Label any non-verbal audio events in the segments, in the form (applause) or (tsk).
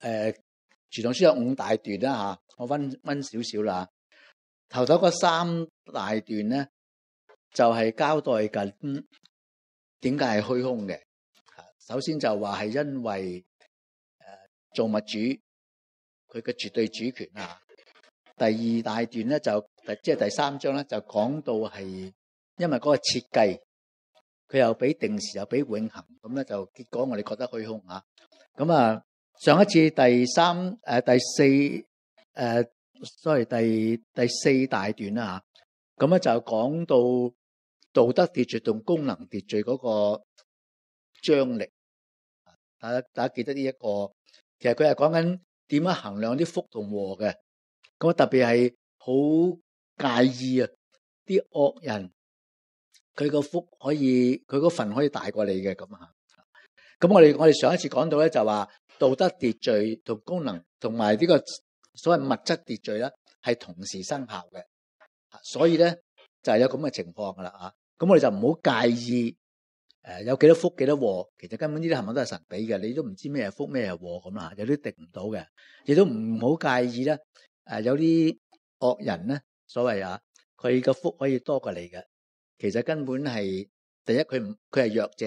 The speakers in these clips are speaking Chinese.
诶，传统书有五大段啦吓，我温温少少啦头头嗰三大段咧，就系交代紧点解系虚空嘅。首先就话系因为诶造物主佢嘅绝对主权啊。第二大段咧就即系第三章咧就讲到系因为嗰个设计，佢又俾定时又俾永恒，咁咧就结果我哋觉得虚空啊。咁啊～上一次第三、誒第四、誒，sorry，第第四大段啦吓，咁咧就講到道德秩序同功能秩序嗰個張力，大家記得呢一個，其實佢係講緊點樣衡量啲福同禍嘅，咁特別係好介意啊，啲惡人佢個福可以佢嗰份可以大過你嘅咁啊，咁我哋我哋上一次講到咧就話。道德秩序同功能同埋呢個所謂物質秩序咧，係同時生效嘅。所以咧就係有咁嘅情況噶啦啊。咁我哋就唔好介意誒有幾多福幾多禍。其實根本呢啲係咪都係神俾嘅，你都唔知咩係福咩係禍咁啦。有啲定唔到嘅，亦都唔好介意啦。誒有啲惡人咧，所謂啊，佢個福可以多過你嘅，其實根本係第一佢唔佢係弱者。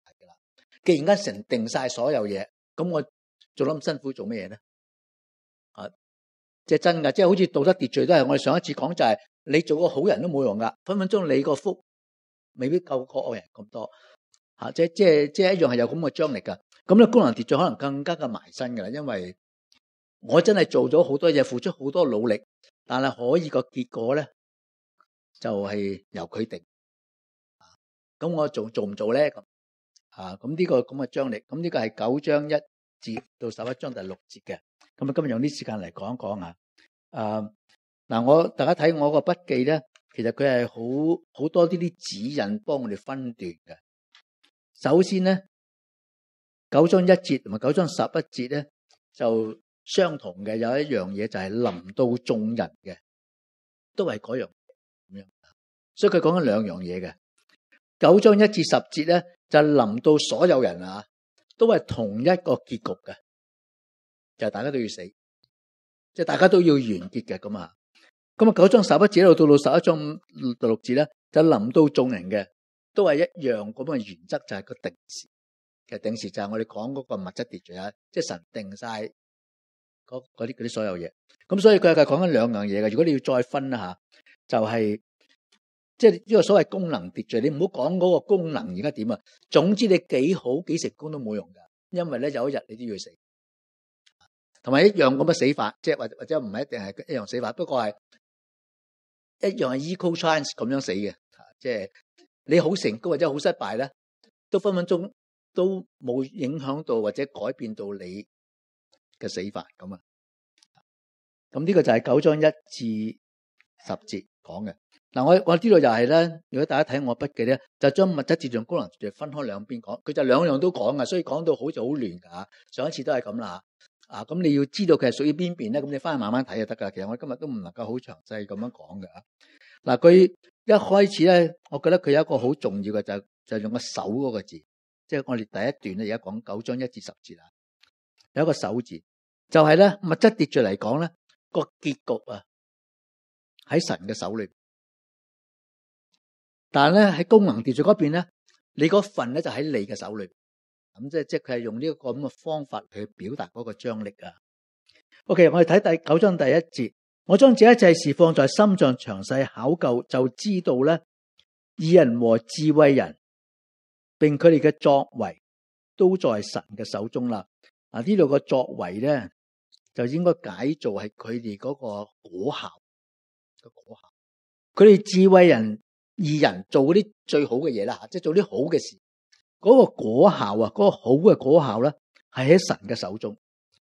既然间神定晒所有嘢，咁我做得咁辛苦做咩嘢咧？啊，即系真噶，即系好似道德秩序都系我哋上一次讲就系你做个好人都冇用噶，分分钟你个福未必够个恶人咁多。吓，即系即系即系一样系有咁嘅张力噶。咁咧功能秩序可能更加嘅埋身噶啦，因为我真系做咗好多嘢，付出好多努力，但系可以个结果咧就系由佢定。咁我做做唔做咧？啊，咁呢个咁嘅张力，咁呢个系九章一节到十一章第六节嘅，咁啊今日用啲时间嚟讲一讲啊。啊，嗱我大家睇我个笔记咧，其实佢系好好多啲啲指引，帮我哋分段嘅。首先咧，九章一节同埋九章十一节咧就相同嘅，有一样嘢就系临到众人嘅，都系嗰样。咁样，所以佢讲紧两样嘢嘅。九章一至十节咧，就临到所有人啊，都系同一个结局嘅，就系大家都要死，即系大家都要完结嘅咁啊。咁啊，九章十一节一路到到十一章六节咧，就临到众人嘅，都系一样咁嘅原则，就系个定时。其实定时就系我哋讲嗰个物质秩序啊，即系神定晒嗰啲啲所有嘢。咁所以佢系讲紧两样嘢嘅。如果你要再分一下，就系。即系呢个所谓功能秩序，你唔好讲嗰个功能而家点啊？总之你几好几成功都冇用噶，因为咧有一日你都要死，同埋一样咁嘅死法，即系或或者唔系一定系一样死法，不过系一样系 eco l c h a n c e 咁样死嘅。即系你好成功或者好失败咧，都分分钟都冇影响到或者改变到你嘅死法咁啊。咁呢个就系九章一至十节讲嘅。嗱，我我知道就系咧，如果大家睇我笔记咧，就将物质、现象、功能、现象分开两边讲，佢就两样都讲嘅，所以讲到好似好乱噶。上一次都系咁啦，啊，咁你要知道佢系属于边边咧，咁你翻去慢慢睇就得噶。其实我今日都唔能够好详细咁样讲嘅。嗱，佢一开始咧，我觉得佢有一个好重要嘅就就用个手嗰个字，即系我哋第一段咧，而家讲九章一至十节啊，有一个手字，就系咧物质秩序嚟讲咧个结局啊喺神嘅手里。但系咧喺功能秩序嗰边咧，你嗰份咧就喺你嘅手里，咁即系即系佢系用呢个咁嘅方法去表达嗰个张力啊。OK，我哋睇第九章第一节，我将这一切事放在心上详细考究，就知道咧，义人和智慧人，并佢哋嘅作为，都在神嘅手中啦。啊，呢度嘅作为咧就应该解做系佢哋嗰个果效嘅果效，佢哋智慧人。二人做嗰啲最好嘅嘢啦，即系做啲好嘅事，嗰个果效啊，嗰个好嘅果效咧，系喺神嘅手中，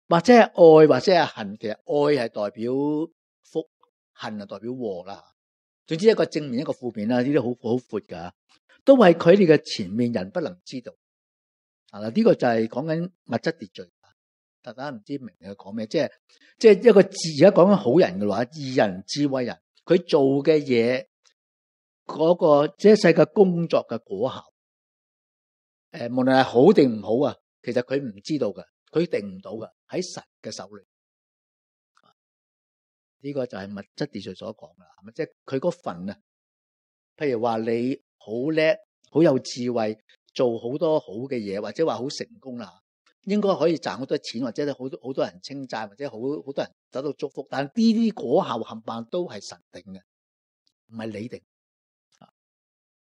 或者系爱，或者系恨，其实爱系代表福，恨就代表祸啦。总之一个正面，一个负面啦，呢啲好好阔噶，都为佢哋嘅前面人不能知道。啊嗱，呢个就系讲紧物质秩序，大家唔知明佢讲咩，即系即系一个字而家讲紧好人嘅话，二人之慧人，佢做嘅嘢。嗰個即係世界工作嘅果效，诶，無論係好定唔好啊，其實佢唔知道嘅，佢定唔到嘅，喺神嘅手裏。呢個就係物質秩序所講嘅，即係佢嗰份啊。譬如話你好叻，好有智慧，做好多好嘅嘢，或者話好成功啦，應該可以賺好多錢，或者好多好多人稱赞，或者好好多人得到祝福。但系呢啲果效冚唪都係神定嘅，唔係你定。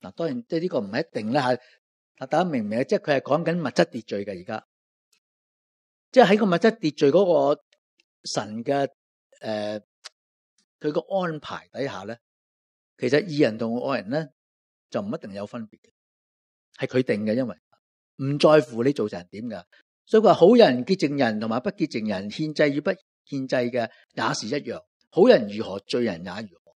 嗱，当然即系呢个唔系一定啦吓，大家明唔明啊？即系佢系讲紧物质秩序嘅而家，即系喺个物质秩序嗰个神嘅诶，佢个安排底下咧，其实义人同恶人咧就唔一定有分别，系佢定嘅，因为唔在乎你做成点噶，所以佢话好人洁净人同埋不洁净人，献制与不献制嘅也是一样，好人如何罪人也如何，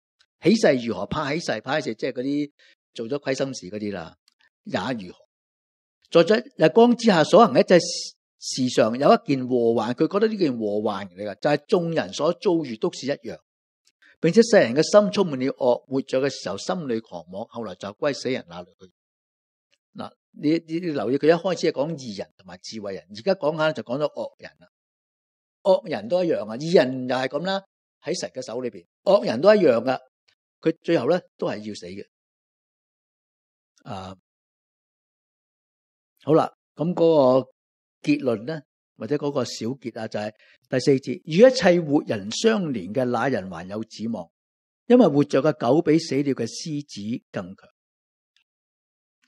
起誓如何怕起誓怕起誓，即系嗰啲。做咗亏心事嗰啲啦，也如何，在咗日光之下所行嘅一嘅事上，有一件祸患，佢觉得呢件祸患嚟噶，就系众人所遭遇都是一样，并且世人嘅心充满了恶，活着嘅时候心里狂妄，后来就归死人那里去。嗱，你你你留意，佢一开始系讲义人同埋智慧人，而家讲下就讲咗恶人啦，恶人都一样啊，义人又系咁啦，喺神嘅手里边，恶人都一样噶，佢最后咧都系要死嘅。啊，好啦，咁嗰个结论咧，或者嗰个小结啊，就系第四节，与一切活人相连嘅那人还有指望，因为活着嘅狗比死了嘅狮子更强。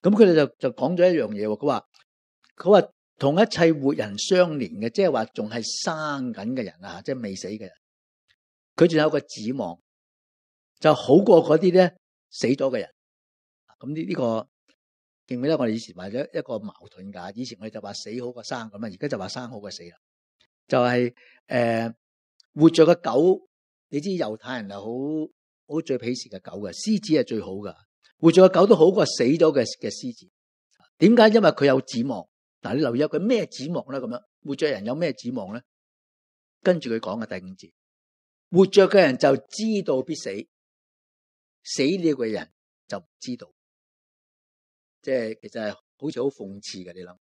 咁佢哋就就讲咗一样嘢，佢话佢话同一切活人相连嘅，即系话仲系生紧嘅人啊，即系未死嘅人，佢仲有个指望，就好过嗰啲咧死咗嘅人。咁呢？呢個记唔记得？我哋以前話咗一個矛盾㗎。以前我哋就話死好過生咁啊，而家就話生好過死啦。就係誒活着嘅狗，你知猶太人係好好最鄙視嘅狗嘅，獅子係最好噶。活着嘅狗都好過死咗嘅嘅獅子。點解？因為佢有指望。嗱，你留意下佢咩指望咧？咁樣活着人有咩指望咧？跟住佢講嘅第五节，活着嘅人就知道必死，死了嘅人就唔知道。即係其實係好似好諷刺嘅，你諗，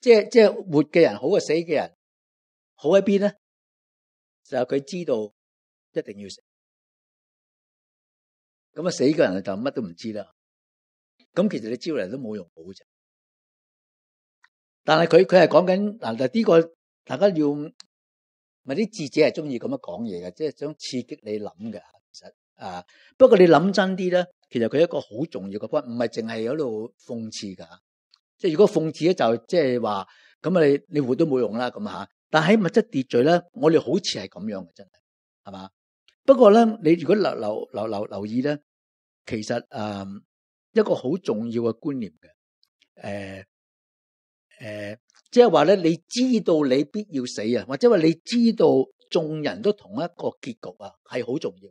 即係即系活嘅人好過死嘅人，好喺邊咧？就係佢知道一定要死，咁啊死嘅人就乜都唔知啦。咁其實你招嚟都冇用好啫。但係佢佢係講緊嗱，呢個大家要咪啲智者係中意咁樣講嘢嘅，即係想刺激你諗嘅。啊！不过你谂真啲咧，其实佢一个好重要嘅不唔系净系喺度讽刺噶。即系如果讽刺咧，就即系话咁啊，你你活都冇用啦，咁吓。但系喺物质秩序咧，我哋好似系咁样嘅，真系系嘛。不过咧，你如果留留留留留意咧，其实诶一个好重要嘅观念嘅，诶诶，即系话咧，你知道你必要死啊，或者话你知道众人都同一个结局啊，系好重要。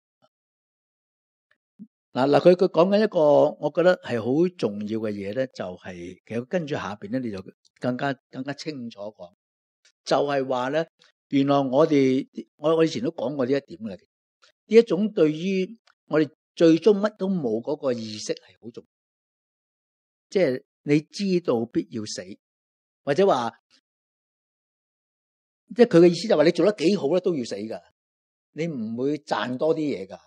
嗱嗱，佢佢讲紧一个，我觉得系好重要嘅嘢咧，就系其实跟住下边咧，你就更加更加清楚讲，就系话咧，原来我哋我我以前都讲过呢一点嘅，呢一种对于我哋最终乜都冇嗰个意识系好重，即系你知道必要死，或者话即系佢嘅意思就话你做得几好咧都要死噶，你唔会赚多啲嘢噶。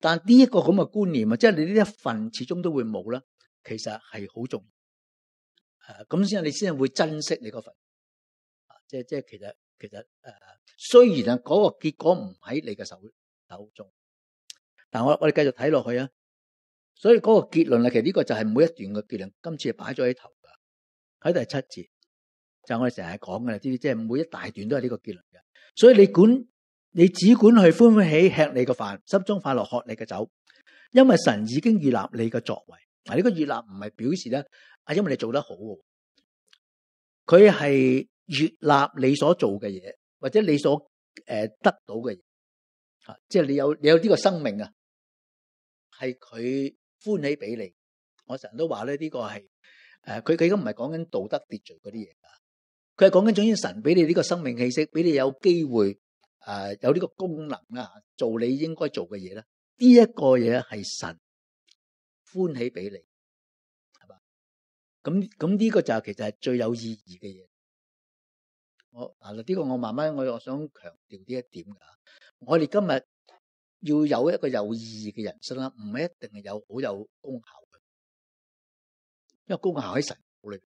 但呢一个咁嘅观念啊，即系你呢一份始终都会冇啦，其实系好重，诶咁先你先会珍惜你嗰份，即系即系其实其实诶虽然啊嗰个结果唔喺你嘅手手中，但我我哋继续睇落去啊，所以嗰个结论啊，其实呢个就系每一段嘅结论，今次系摆咗喺头噶，喺第七节，就我哋成日讲嘅，即系即系每一大段都系呢个结论嘅，所以你管。你只管去欢喜吃你嘅饭，心中快乐喝你嘅酒，因为神已经预立你嘅作为。啊，呢个预立唔系表示咧，啊，因为你做得好，佢系预立你所做嘅嘢，或者你所诶得到嘅嘢。啊，即系你有有呢个生命啊，系佢欢喜俾你。我成日都话咧，呢个系诶，佢佢而家唔系讲紧道德秩序嗰啲嘢啊，佢系讲紧总之神俾你呢个生命气息，俾你有机会。诶，有呢个功能啦，做你应该做嘅嘢啦。呢一个嘢系神欢喜俾你，系嘛？咁咁呢个就其实系最有意义嘅嘢。我啊啦，呢个我慢慢我我想强调呢一点噶。我哋今日要有一个有意义嘅人生啦，唔系一定系有好有功效嘅，因为功效喺神，里。你。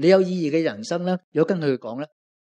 你有意义嘅人生咧，如果跟佢讲咧。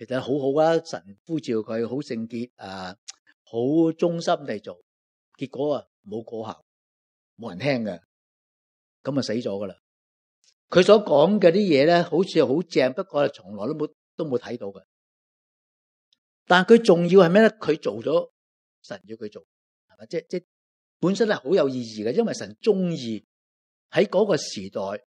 其实好好啊，神呼召佢好圣洁，啊，好忠心地做，结果啊冇果效，冇人听嘅，咁啊死咗噶啦。佢所讲嘅啲嘢咧，好似好正，不过从来都冇都冇睇到嘅。但系佢重要系咩咧？佢做咗神要佢做，系咪？即即本身系好有意义嘅，因为神中意喺嗰个时代。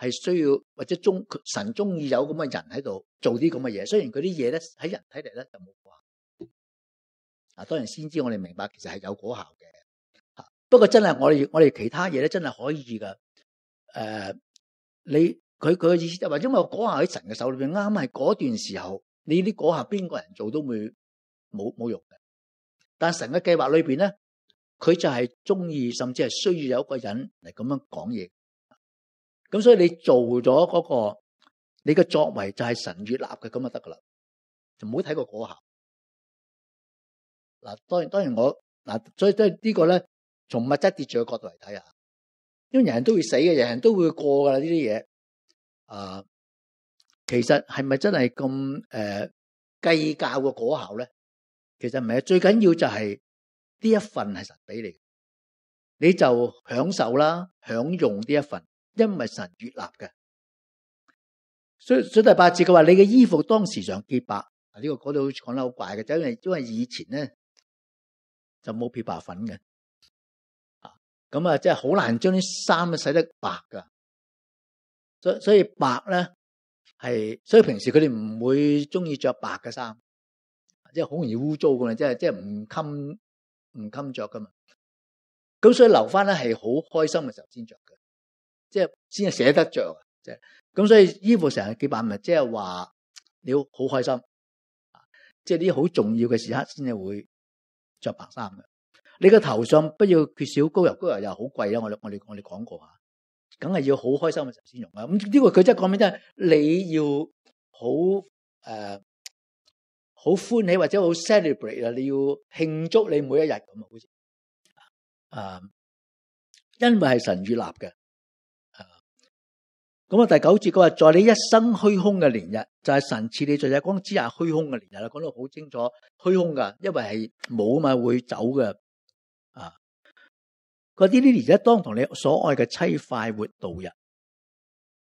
系需要或者中神中意有咁嘅人喺度做啲咁嘅嘢，虽然佢啲嘢咧喺人睇嚟咧就冇果效。啊，当然先知我哋明白其实系有果效嘅。吓，不过真系我哋我哋其他嘢咧真系可以噶。诶，你佢佢意思就话，因为果效喺神嘅手里边，啱系嗰段时候，你啲果效边个人做都冇冇用嘅。但神嘅计划里边咧，佢就系中意甚至系需要有一个人嚟咁样讲嘢。咁所以你做咗嗰个，你嘅作为就系神悦立嘅，咁就得噶啦，就唔好睇个果效。嗱，当然当然我嗱，所以即系呢个咧，从物质秩序嘅角度嚟睇啊，因为人人都会死嘅，人人都会过噶啦呢啲嘢。啊，其实系咪真系咁诶计较个果效咧？其实唔系，最紧要就系呢一份系神俾你，你就享受啦，享用呢一份。因为神月立嘅，所以所以第八节嘅话，你嘅衣服当时上洁白，啊呢个讲讲得好怪嘅，就因为因为以前咧就冇漂白粉嘅，啊咁啊，即系好难将啲衫洗得白噶，所所以白咧系所以平时佢哋唔会中意着白嘅衫，即系好容易污糟噶嘛，即系即系唔襟唔襟着噶嘛，咁所以留翻咧系好开心嘅时候先着嘅。即係先係捨得着，啊！即係咁，所以衣服成日几百萬，即係話你好開心，即係啲好重要嘅時刻先至會着白衫嘅。你個頭上不要缺少高油，高油又好貴啦！我我哋我哋講過啊，梗係要好開心嘅时候先用啊！咁呢個佢真係講咩系你要好诶，好歡喜或者好 celebrate 啊！你要慶祝你每一日咁啊，好似啊，因為係神與立嘅。咁啊，第九节佢话，在你一生虚空嘅年日，就系神赐你在日光之下虚空嘅年日啦。讲到好清楚，虚空噶，因为系冇嘛会走嘅啊。啲呢啲而家当同你所爱嘅妻快活度日，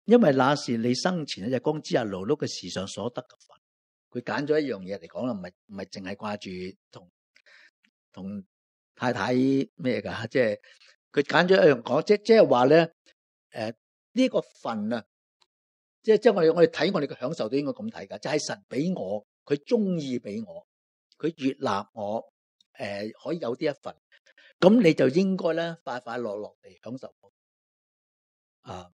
因为那是你生前喺日光之下劳碌嘅时上所得嘅份。佢拣咗一样嘢嚟讲啦，唔系唔系净系挂住同同太太咩噶，即系佢拣咗一样讲，即即系话咧，诶。呢個份啊，即即我我哋睇我哋嘅享受都應該咁睇噶，就係神俾我，佢中意俾我，佢悦纳我，誒可以有啲一份，咁你就應該咧快快樂樂地享受。啊，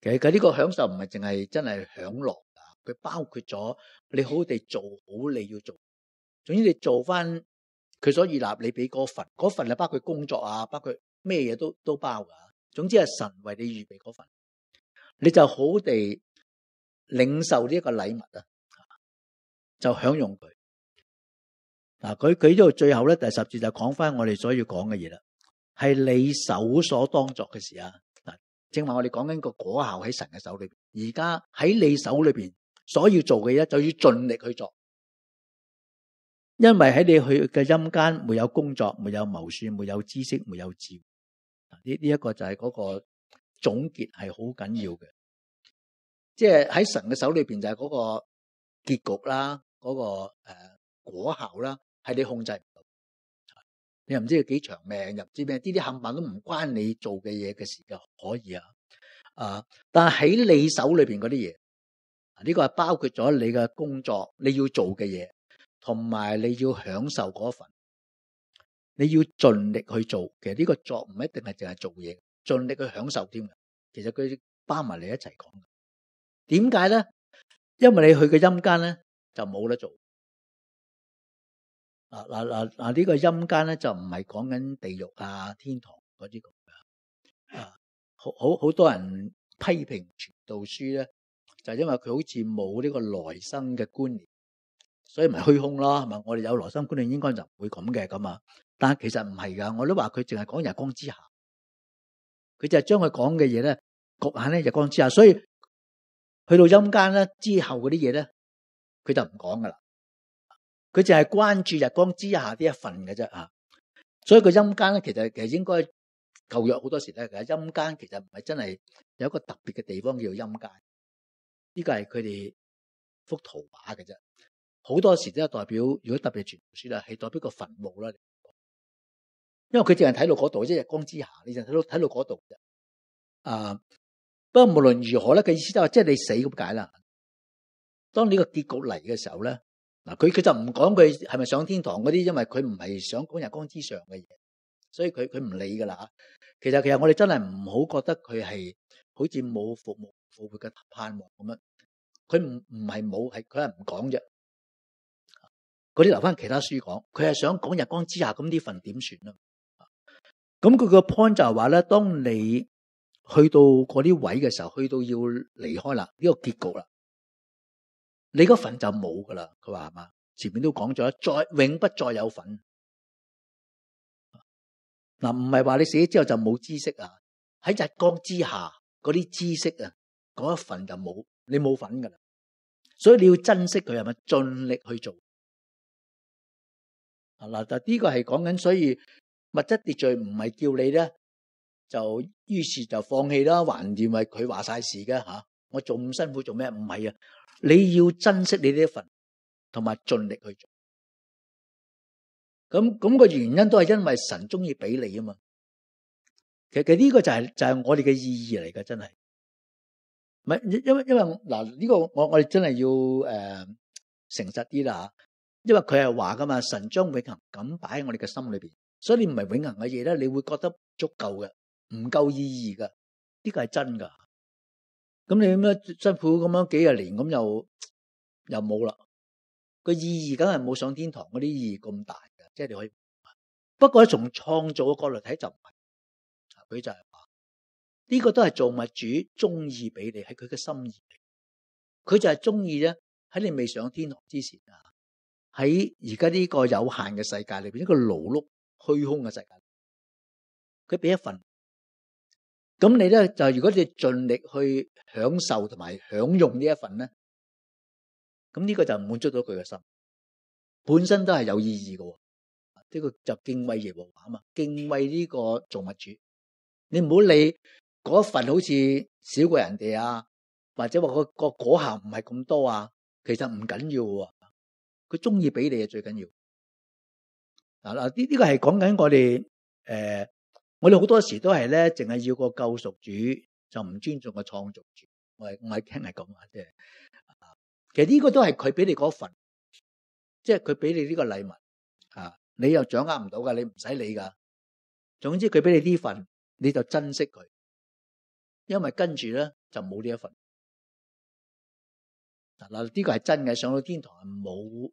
其实佢呢個享受唔係淨係真係享樂啊，佢包括咗你好地做好你要做，總之你做翻佢所悦納你俾嗰份，嗰份啊包括工作啊，包括咩嘢都都包噶。总之系神为你预备嗰份，你就好地领受呢一个礼物啊，就享用佢。嗱，佢佢喺度最后咧，第十节就讲翻我哋所要讲嘅嘢啦，系你手所当作嘅事啊。嗱，正话我哋讲紧个果效喺神嘅手里边，而家喺你手里边所要做嘅嘢，就要尽力去做，因为喺你去嘅阴间没有工作，没有谋算，没有知识，没有智。呢呢一個就係嗰個總結係好緊要嘅，即係喺神嘅手裏边就係嗰個結局啦，嗰個果效啦，係你控制唔到，你又唔知佢幾長命，又唔知咩，呢啲冚棒都唔關你做嘅嘢嘅事，可以啊，啊！但係喺你手裏边嗰啲嘢，呢個係包括咗你嘅工作你要做嘅嘢，同埋你要享受嗰份。你要尽力去做，其实呢个作唔一定系净系做嘢，尽力去享受添。其实佢包埋你一齐讲。点解咧？因为你去嘅阴间咧就冇得做。嗱嗱嗱嗱，呢个阴间咧就唔系讲紧地狱啊、天堂嗰啲咁嘅。啊，好好好多人批评传道书咧，就因为佢好似冇呢个来生嘅观念。所以咪虚空咯，系咪？我哋有罗生观念，应该就唔会咁嘅咁啊。但系其实唔系噶，我都话佢净系讲日光之下，佢就系将佢讲嘅嘢咧局限咧日光之下，所以去到阴间咧之后嗰啲嘢咧，佢就唔讲噶啦。佢净系关注日光之下呢一份嘅啫啊。所以个阴间咧，其实其实应该旧约好多时咧，其阴间其实唔系真系有一个特别嘅地方叫阴间，呢个系佢哋幅图画嘅啫。好多时都有代表，如果特別傳说啊，係代表個墳墓啦。因為佢淨係睇到嗰度，即日光之下，你就睇到睇到嗰度啫。啊，不過無論如何咧，嘅意思就係即你死咁解啦。當呢個結局嚟嘅時候咧，嗱佢佢就唔講佢係咪上天堂嗰啲，因為佢唔係想講日光之上嘅嘢，所以佢佢唔理噶啦其實其實我哋真係唔好覺得佢係好似冇服務服務嘅盼望咁樣，佢唔唔係冇，系佢係唔講啫。嗰啲留翻其他书讲，佢系想讲日光之下咁呢份点算啦？咁佢个 point 就系话咧，当你去到嗰啲位嘅时候，去到要离开啦，呢个结局啦，你嗰份就冇噶啦。佢话系嘛？前面都讲咗，再永不再有份。嗱，唔系话你死咗之后就冇知识啊？喺日光之下嗰啲知识啊，嗰一份就冇，你冇粉噶啦。所以你要珍惜佢系咪？尽力去做。嗱，就呢个系讲紧，所以物质秩序唔系叫你咧，就于是就放弃啦，还掂系佢话晒事嘅吓。我做咁辛苦做咩？唔系啊，你要珍惜你呢一份，同埋尽力去做。咁咁个原因都系因为神中意俾你啊嘛。其实呢个就系就系我哋嘅意义嚟嘅，真系。唔系因为因为嗱呢个我我哋真系要诶诚实啲啦。吓。因为佢系话噶嘛，神将永恒咁摆喺我哋嘅心里边，所以你唔系永恒嘅嘢咧，你会觉得足够嘅，唔够意义嘅，呢个系真噶。咁你样真普咁样几廿年咁又 (tsk) 又冇啦？个意义梗系冇上天堂嗰啲意义咁大嘅，即系你可以。不过从创造嘅角度睇就唔系，佢就系话呢个都系造物主中意俾你喺佢嘅心意，佢就系中意咧喺你未上天堂之前啊。喺而家呢个有限嘅世界里边，一个劳碌虚空嘅世界，佢俾一份，咁你咧就如果你尽力去享受同埋享用呢一份咧，咁呢个就满足到佢嘅心，本身都系有意义嘅。呢个就敬畏耶和华啊嘛，敬畏呢个造物主。你唔好理嗰一份好似少过人哋啊，或者话个个果效唔系咁多啊，其实唔紧要。佢中意俾你啊，最紧要嗱嗱呢呢个系讲紧我哋诶，我哋好多时都系咧，净系要个救赎主就唔尊重个创造主，我我系听系咁即啫。其实呢个都系佢俾你嗰份，即系佢俾你呢个礼物啊，你又掌握唔到噶，你唔使理噶。总之佢俾你呢份，你就珍惜佢，因为跟住咧就冇呢一份嗱嗱呢个系真嘅，上到天堂系冇。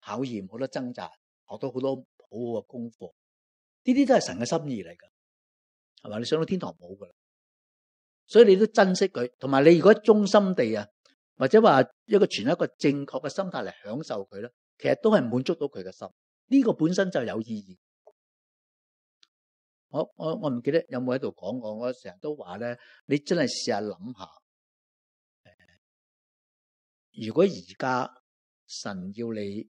考验好多挣扎，学到好多好好嘅功课，呢啲都系神嘅心意嚟噶，系嘛？你上到天堂冇噶啦，所以你都珍惜佢，同埋你如果忠心地啊，或者话一个存一个正确嘅心态嚟享受佢咧，其实都系满足到佢嘅心，呢个本身就有意义。我我我唔记得有冇喺度讲过，我成日都话咧，你真系试下谂下，如果而家神要你。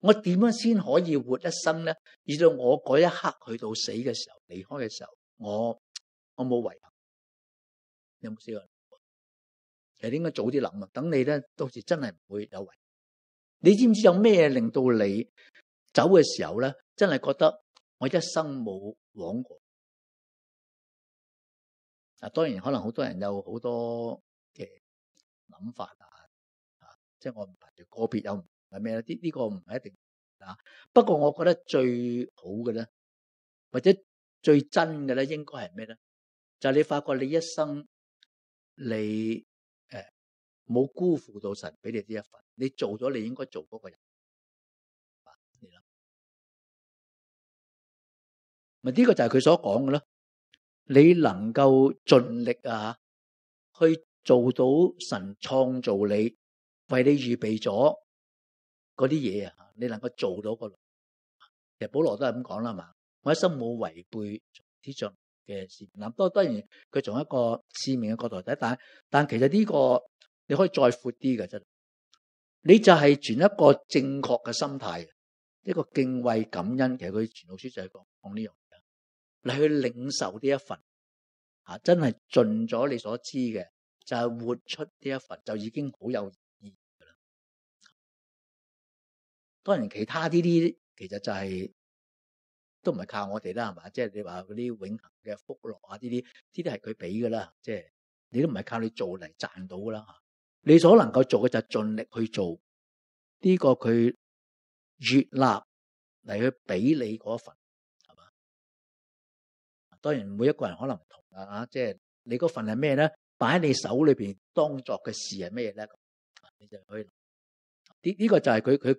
我点样先可以活一生咧？而到我嗰一刻去到死嘅时候，离开嘅时候，我我冇遗憾，有冇试过？其实应该早啲谂啊！等你咧，到时真系唔会有遗憾。你知唔知有咩令到你走嘅时候咧，真系觉得我一生冇枉过？啊，当然可能好多人有好多嘅谂法啊，啊，即系我唔排除个别有。系咩咧？呢呢个唔系一定啊。不过我觉得最好嘅咧，或者最真嘅咧，应该系咩咧？就你发觉你一生你诶冇辜负到神俾你呢一份，你做咗你应该做嗰个人。明呢个就系佢所讲嘅咯。你能够尽力啊，去做到神创造你，为你预备咗。嗰啲嘢啊，你能够做到個，其實保羅都係咁講啦嘛。我一心冇違背天將嘅事，不咁當然佢從一個市命嘅角度睇，但但其實呢個你可以再闊啲嘅真，你就係存一個正確嘅心態，一個敬畏感恩。其實佢全老師就係講讲呢樣嘢，你去領受呢一份啊，真係盡咗你所知嘅，就係活出呢一份，就已經好有。当然，其他啲啲其實就係都唔係靠我哋啦，係嘛？即係你話嗰啲永恒嘅福樂啊，呢啲呢啲係佢俾噶啦，即係你都唔係靠你做嚟賺到啦。你所能夠做嘅就尽盡力去做，呢個佢月纳嚟去俾你嗰份，係嘛？當然，每一個人可能唔同啦，即係你嗰份係咩咧？擺喺你手裏边當作嘅事係咩咧？你就可以呢呢個就係佢佢。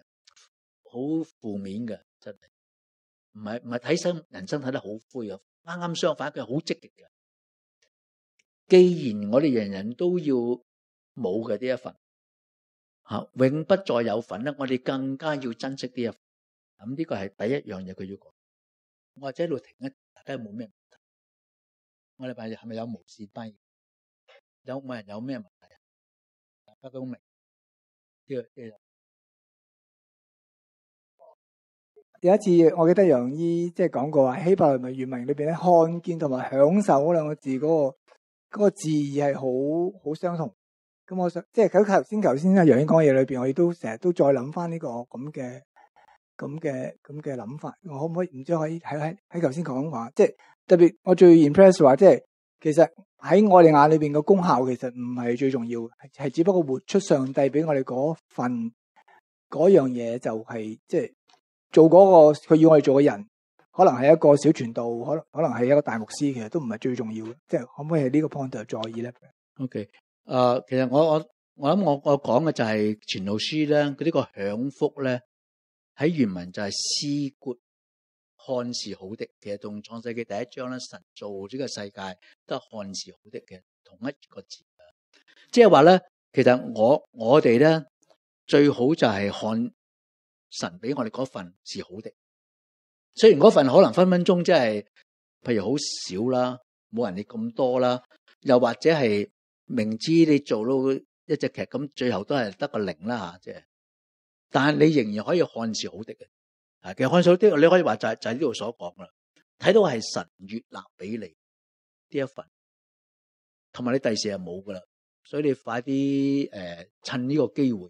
好負面嘅，真係唔係唔系睇生人生睇得好灰啊！啱啱相反，佢係好積極嘅。既然我哋人人都要冇嘅呢一份，嚇永不再有份咧，我哋更加要珍惜呢一份。咁呢個係第一樣嘢，佢要講。我喺度停一，大家冇咩問題。我哋日係咪有無線低？有冇人有咩問題？大家都明。即即。有一次，我記得楊姨即系講過话，希伯來文原文》裏边咧，看見同埋享受嗰兩個字嗰個嗰字義係好好相同。咁我想，即係喺頭先、头先啊楊姨講嘅嘢裏边，我亦都成日都再諗翻呢個咁嘅、咁嘅、咁嘅諗法。我可唔可以？唔知可以喺喺喺头先講話，即係特別我最 impress 話，即係其實喺我哋眼裏边嘅功效其實唔係最重要，係只不過活出上帝俾我哋嗰份嗰樣嘢就係即係。做嗰个佢要我哋做嘅人，可能系一个小传道，可能可能系一个大牧师，其实都唔系最重要嘅，即系可唔可以喺呢个 point 在意咧？OK，诶，其实我我我谂我我讲嘅就系传道书咧，佢呢个享福咧喺原文就系思观看是好的。其实同创世纪第一章咧，神造呢个世界都系看是好的嘅，同一个字嘅。即系话咧，其实我我哋咧最好就系看。神俾我哋嗰份是好的，虽然嗰份可能分分钟即系，譬如好少啦，冇人哋咁多啦，又或者系明知你做到一只剧，咁最后都系得个零啦吓，即系，但系你仍然可以看是好的，啊，其实看好啲，你可以话就就系呢度所讲啦，睇到系神悦纳俾你呢一份，同埋你第四系冇噶啦，所以你快啲诶趁呢个机会。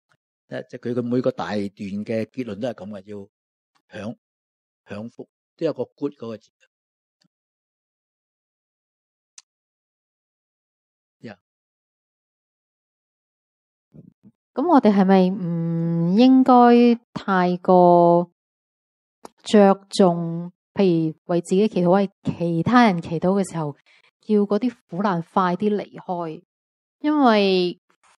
即系佢嘅每个大段嘅结论都系咁嘅，要享享福，都有个 good 嗰个字。咁我哋系咪唔应该太过着重？譬如为自己祈祷，为其他人祈祷嘅时候，叫嗰啲苦难快啲离开，因为。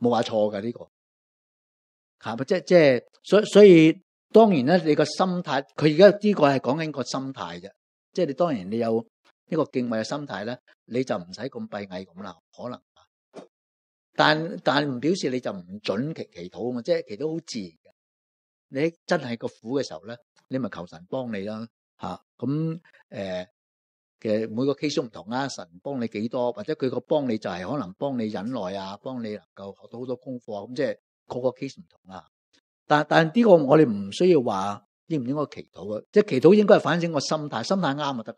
冇话错噶呢个吓，即即系，所所以当然咧，你个心态，佢而家呢个系讲紧个心态啫，即系你当然你有呢个敬畏嘅心态咧，你就唔使咁闭翳咁啦，可能，但但唔表示你就唔准其祈祷啊，即系祈祷好自然嘅，你真系个苦嘅时候咧，你咪求神帮你啦吓，咁诶。其实每个 case 唔同啊，神帮你几多，或者佢个帮你就系可能帮你忍耐啊，帮你能够学到好多功课，咁即系个个 case 唔同啊。但但呢个我哋唔需要话应唔应该祈祷嘅，即系祈祷应该系反映个心态，心态啱就得。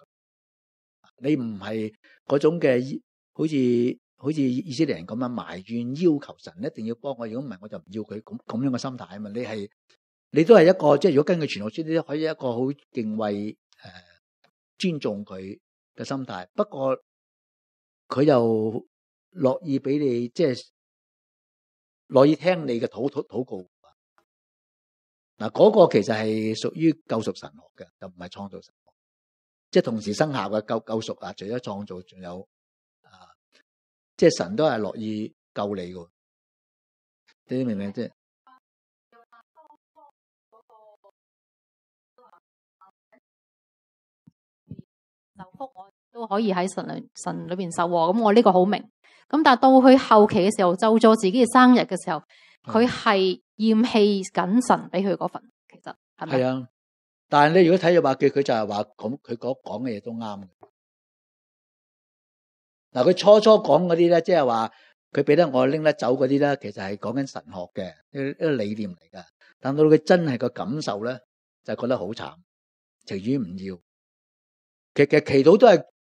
你唔系嗰种嘅，好似好似以色列人咁样埋怨，要求神一定要帮我，如果唔系我就唔要佢咁咁样嘅心态啊嘛。你系你都系一个即系如果根据传道书啲，可以一个好敬畏诶尊重佢。嘅心態，不過佢又樂意俾你即係樂意聽你嘅祷祷祷告。嗱嗰個其實係屬於救赎神學嘅，就唔係創造神學，即係同時生效嘅救救赎啊！除咗創造，仲有啊，即係神都係樂意救你嘅，你明唔明啫？受福。都可以喺神里神里边受喎，咁我呢个好明。咁但系到佢后期嘅时候，就咗自己嘅生日嘅时候，佢系厌弃谨慎俾佢嗰份，其实系咪？系啊，但系你如果睇《咗翰记》，佢就系话咁，佢讲讲嘅嘢都啱。嗱，佢初初讲嗰啲咧，即系话佢俾得我拎得走嗰啲咧，其实系讲紧神学嘅一个理念嚟噶。等到佢真系个感受咧，就系觉得好惨，情愿唔要。其实祈祷都系。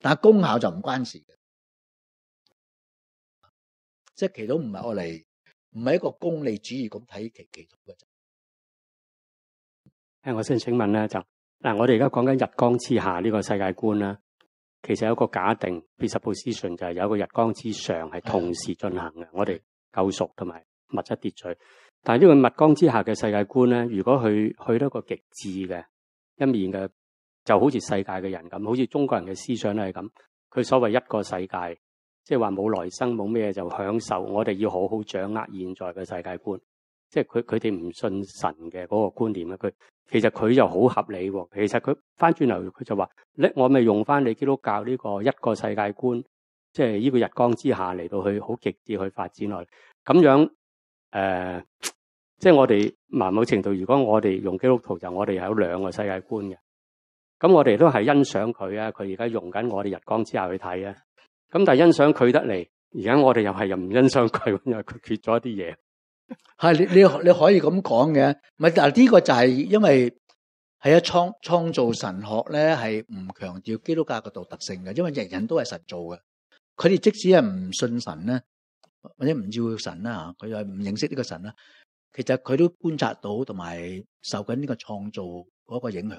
但系功效就唔关事嘅，即系祈祷唔系我嚟，唔系一个功利主义咁睇祈祈祷嘅。诶，我先请问咧，就嗱，我哋而家讲紧日光之下呢个世界观啦，其实有一个假定 b 十 s h o 就系有一个日光之上系同时进行嘅，我哋救赎同埋物质秩序。但系呢个日光之下嘅世界观咧，如果去去到一个极致嘅一面嘅。就好似世界嘅人咁，好似中国人嘅思想都系咁。佢所谓一个世界，即系话冇来生，冇咩就享受。我哋要好好掌握现在嘅世界观，即系佢佢哋唔信神嘅嗰个观念啊。佢其实佢又好合理，其实佢翻转头佢就话：，你我咪用翻你基督教呢个一个世界观，即系呢个日光之下嚟到去好极致去发展落咁样诶。即系我哋某程度，如果我哋用基督徒，就我哋有两个世界观嘅。咁我哋都系欣赏佢啊！佢而家用紧我哋日光之下去睇啊！咁但系欣赏佢得嚟，而家我哋又系又唔欣赏佢，因为佢缺咗一啲嘢。系你你你可以咁讲嘅，咪嗱呢个就系因为系啊创创造神学咧，系唔强调基督教嘅道德性嘅，因为人人都系神造嘅。佢哋即使系唔信神咧，或者唔要神啦吓，佢又唔认识呢个神啦，其实佢都观察到同埋受紧呢个创造嗰个影响。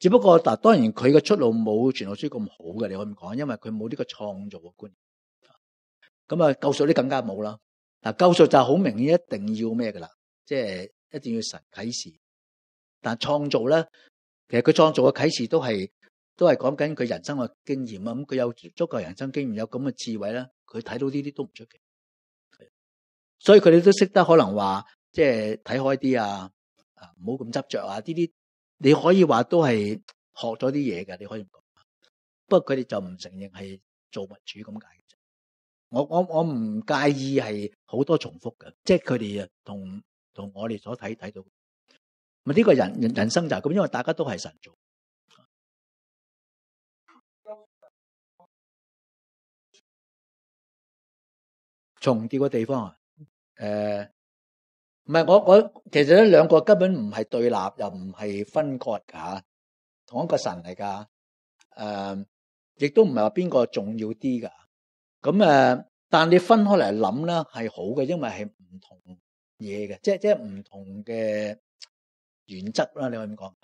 只不过嗱，当然佢嘅出路冇《全脑书》咁好嘅，你可唔讲？因为佢冇呢个创造嘅观，咁啊，救术啲更加冇啦。嗱，救术就好明显，一定要咩噶啦？即系一定要神启示。但创造咧，其实佢创造嘅启示都系都系讲紧佢人生嘅经验啊。咁佢有足够人生经验，有咁嘅智慧咧，佢睇到呢啲都唔出奇。所以佢哋都识得可能话，即系睇开啲啊，啊唔好咁执着啊，呢啲。你可以话都系学咗啲嘢嘅，你可以唔讲。不过佢哋就唔承认系做物主咁解。我我我唔介意系好多重复嘅，即系佢哋啊同同我哋所睇睇到。咁呢个人人人生就系咁，因为大家都系神做。重叠嘅地方诶。唔系我我其实咧两个根本唔系对立，又唔系分割噶同一个神嚟噶，诶，亦都唔系话边个重要啲噶。咁诶，但你分开嚟谂咧系好嘅，因为系唔同嘢嘅，即即唔同嘅原则啦。你可以咁讲？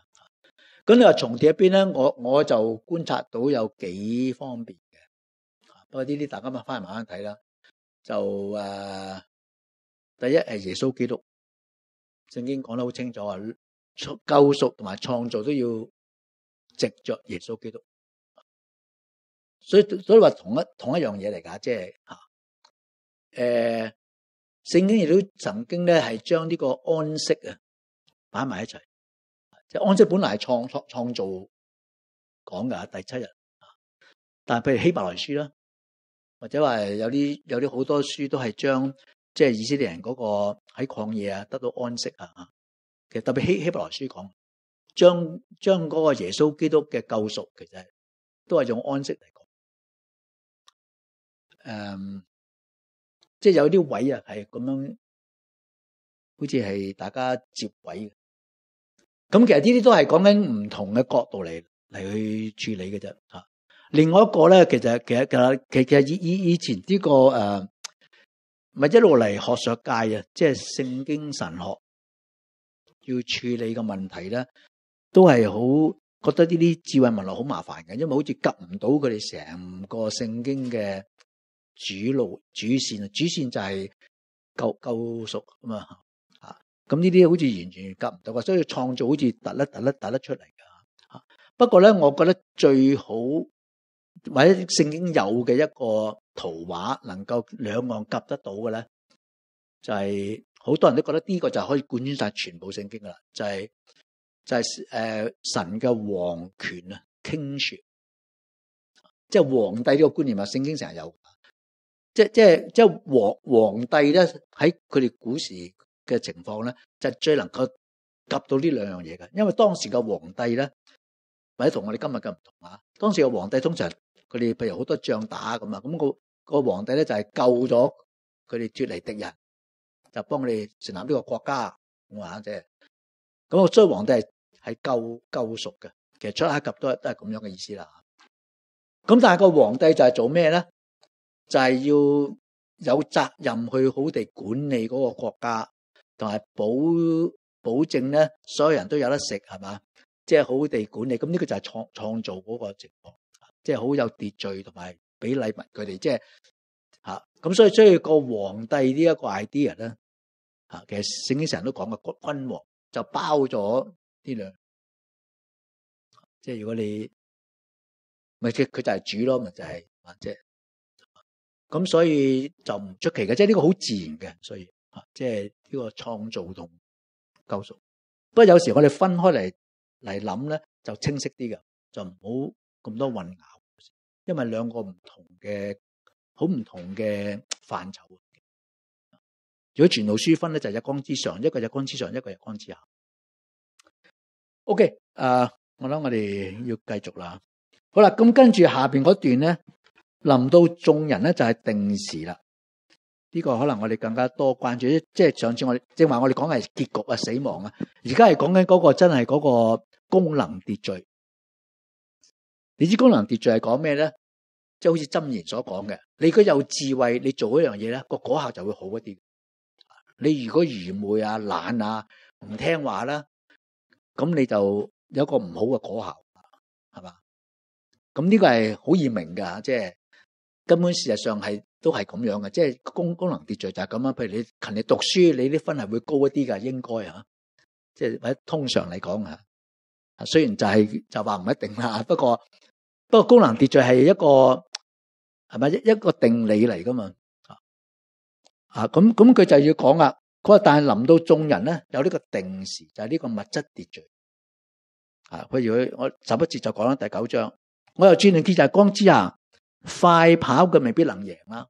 咁你话重点一边咧，我我就观察到有几方面嘅，不过呢啲大家咪翻嚟慢慢睇啦。就诶，第一系耶稣基督。圣经讲得好清楚啊，救赎同埋创造都要藉着耶稣基督，所以所以话同一同一样嘢嚟噶，即系吓，诶，圣经亦都曾经咧系将呢个安息啊摆埋一齐，即系安息本来系创创创造讲噶第七日，但系譬如希伯来书啦，或者话有啲有啲好多书都系将即系以色列人嗰个。喺旷野啊，得到安息啊，其实特别希希伯来书讲，将将嗰个耶稣基督嘅救赎，其实都系用安息嚟讲，诶，即系有啲位啊，系咁样，好似系大家接位，咁其实呢啲都系讲紧唔同嘅角度嚟嚟去处理嘅啫，吓，另外一个咧，其实其实其实其实以以以前呢个诶。咪一路嚟學術界啊，即係聖經神學要處理嘅問題咧，都係好覺得呢啲智慧文学好麻煩嘅，因為好似及唔到佢哋成個聖經嘅主路、主線啊，主線就係救救赎咁啊吓咁呢啲好似完全及唔到啊，所以創造好似突甩突甩突得出嚟吓。不過咧，我覺得最好。或者聖經有嘅一個圖畫能夠兩岸夹得到嘅咧，就係好多人都覺得呢個就可以貫穿晒全部聖經噶啦，就係就係誒神嘅皇權啊倾 i 即系皇帝呢個觀念啊。聖經成日有，即即即皇皇帝咧喺佢哋古時嘅情況咧，就最能夠及到呢兩樣嘢嘅，因為當時嘅皇帝咧，或者同我哋今日嘅唔同啊。當時嘅皇帝通常。佢哋譬如好多仗打咁啊，咁个个皇帝咧就系救咗佢哋脱离敌人，就帮佢哋成立呢个国家。我话啫。系，咁所以皇帝系系救救赎嘅。其实出埃及都都系咁样嘅意思啦。咁但系个皇帝就系做咩咧？就系要有责任去好地管理嗰个国家，同埋保保证咧所有人都有得食系嘛，即系好地管理。咁呢个就系创创造嗰个情况。即系好有秩序同埋俾禮物佢哋，即係吓咁，所以所以個皇帝呢一個 idea 咧嚇，其實聖經日都講嘅君王就包咗呢兩，即係如果你咪佢佢就係主咯，咪就係即者。咁，所以就唔出奇嘅，即係呢個好自然嘅，所以即係呢個創造同構造。不過有時我哋分開嚟嚟諗咧，就清晰啲嘅，就唔好咁多混淆。因为两个唔同嘅好唔同嘅 (tsk) 范畴。如果全脑书分咧，就系日光之上，一个日光之上，一个日光之下。O K，诶，我谂我哋要继续啦。好啦，咁跟住下边嗰段咧，临到众人咧就系定时啦。呢个可能我哋更加多关注，即系上次我正话我哋讲系结局啊、死亡啊，而家系讲紧嗰个真系嗰个功能秩序。你知功能秩序系讲咩咧？即系好似真言所讲嘅，你如果有智慧，你做一样嘢咧，个果效就会好一啲。你如果愚昧啊、懒啊、唔听话啦，咁你就有一个唔好嘅果效，系嘛？咁呢个系好易明噶，即系根本事实上系都系咁样嘅，即系功功能秩序就系咁啊。譬如你勤力读书，你啲分系会高一啲噶，应该啊，即系或者通常嚟讲啊，虽然就系就话唔一定啦，不过。不过功能秩序系一个系咪一个定理嚟噶嘛？啊咁咁佢就要讲啦。佢话但系临到众人咧，有呢个定时就系呢个物质秩序。啊，譬如我十一节就讲咗第九章。我又转念见就系光之啊，快跑嘅未必能赢啦，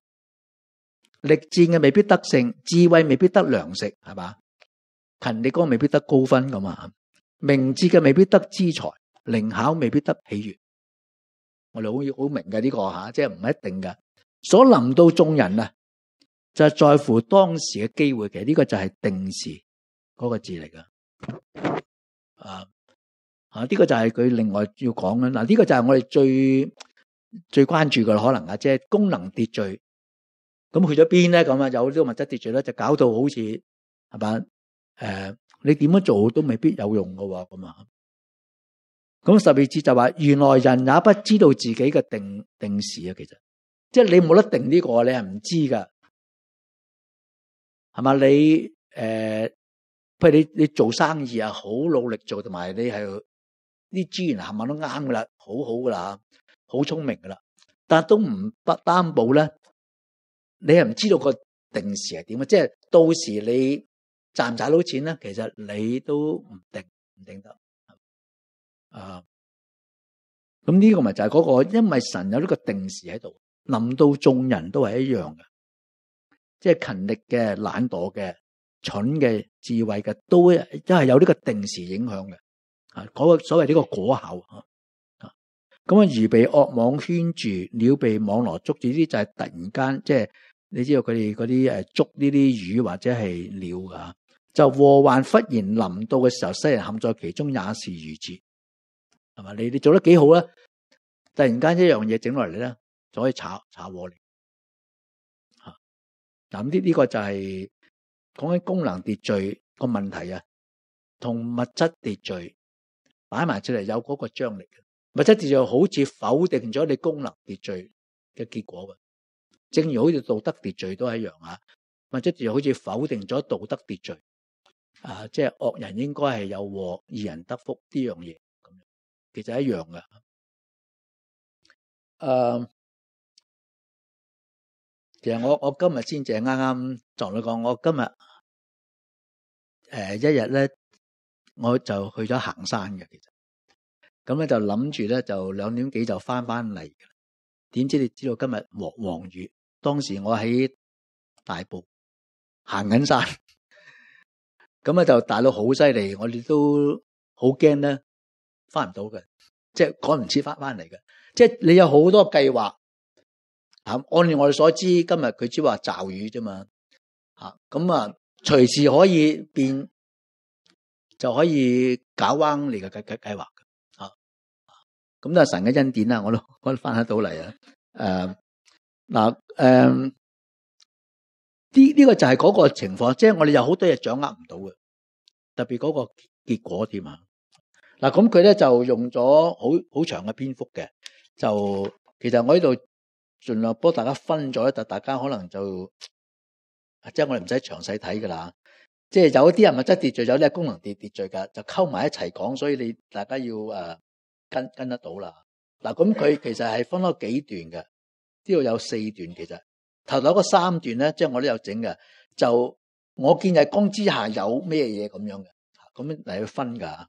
力战嘅未必得胜，智慧未必得粮食，系嘛？勤力哥未必得高分咁啊。明智嘅未必得资财，灵巧未必得喜悦。我哋好好明嘅呢个吓，即系唔一定嘅。所临到众人啊，就系在乎当时嘅机会。其实呢个就系定时嗰个字嚟噶。啊，啊，呢个就系佢另外要讲啦。嗱，呢个就系我哋最最关注嘅可能啊，即系功能秩序。咁去咗边咧？咁啊，有呢个物质秩序咧，就搞到好似系嘛？诶，你点样做都未必有用嘅话，咁啊。咁十二节就话，原来人也不知道自己嘅定定时啊，其实，即系你冇得定呢个，你系唔知噶，系嘛？你诶，譬如你你做生意啊，好努力做，同埋你系啲资源行运都啱噶啦，好好噶啦，好聪明噶啦，但系都唔不担保咧，你系唔知道个定时系点啊？即系到时你赚唔赚到钱咧？其实你都唔定唔定得。啊，咁呢个咪就系嗰个，因为神有呢个定时喺度，临到众人都系一样嘅，即系勤力嘅、懒惰嘅、蠢嘅、智慧嘅，都都系有呢个定时影响嘅。啊，嗰个所谓呢个果效啊，咁啊鱼被恶网圈住，鸟被网罗捉住，呢啲就系突然间，即系你知道佢哋嗰啲诶捉呢啲鱼或者系鸟噶。就祸患忽然临到嘅时候，世人陷在其中也是如此。系嘛？你你做得几好啦，突然间一样嘢整落嚟咧，就可以炒炒镬你。吓嗱咁呢呢个就系讲紧功能秩序个问题啊，同物质秩序摆埋出嚟有嗰个张力。物质秩序好似否定咗你功能秩序嘅结果。正如好似道德秩序都系一样啊，物质秩序好似否定咗道德秩序。啊，即系恶人应该系有祸，善人得福呢样嘢。其实一样嘅，诶，其实我我今日先正啱啱同你讲，我今日诶一日咧，我就去咗行山嘅，其实咁咧就谂住咧就两点几就翻翻嚟，点知你知道今日黄黄雨，当时我喺大埔行紧山，咁咧就大到好犀利，我哋都好惊咧。翻唔到嘅，即系赶唔切翻翻嚟嘅，即系你有好多计划啊，按我哋所知，今日佢只话骤雨啫嘛，吓咁啊，随时可以变，就可以搞弯你嘅计计计划嘅吓。咁都系神嘅恩典啦，我都我翻得到嚟啊。诶，嗱诶，呢呢个就系嗰个情况，即系我哋有好多嘢掌握唔到嘅，特别嗰个结果添啊。嗱，咁佢咧就用咗好好长嘅篇幅嘅，就其实我呢度尽量帮大家分咗，但大家可能就即系我哋唔使详细睇噶啦，即系有啲人物质秩序，有啲系功能跌秩序噶，就沟埋一齐讲，所以你大家要诶跟跟得到啦。嗱，咁佢 (laughs) 其实系分咗几段嘅，呢度有四段其实，头头嗰三段咧，即系我都有整嘅，就我见系光之下有咩嘢咁样嘅，咁嚟去分噶。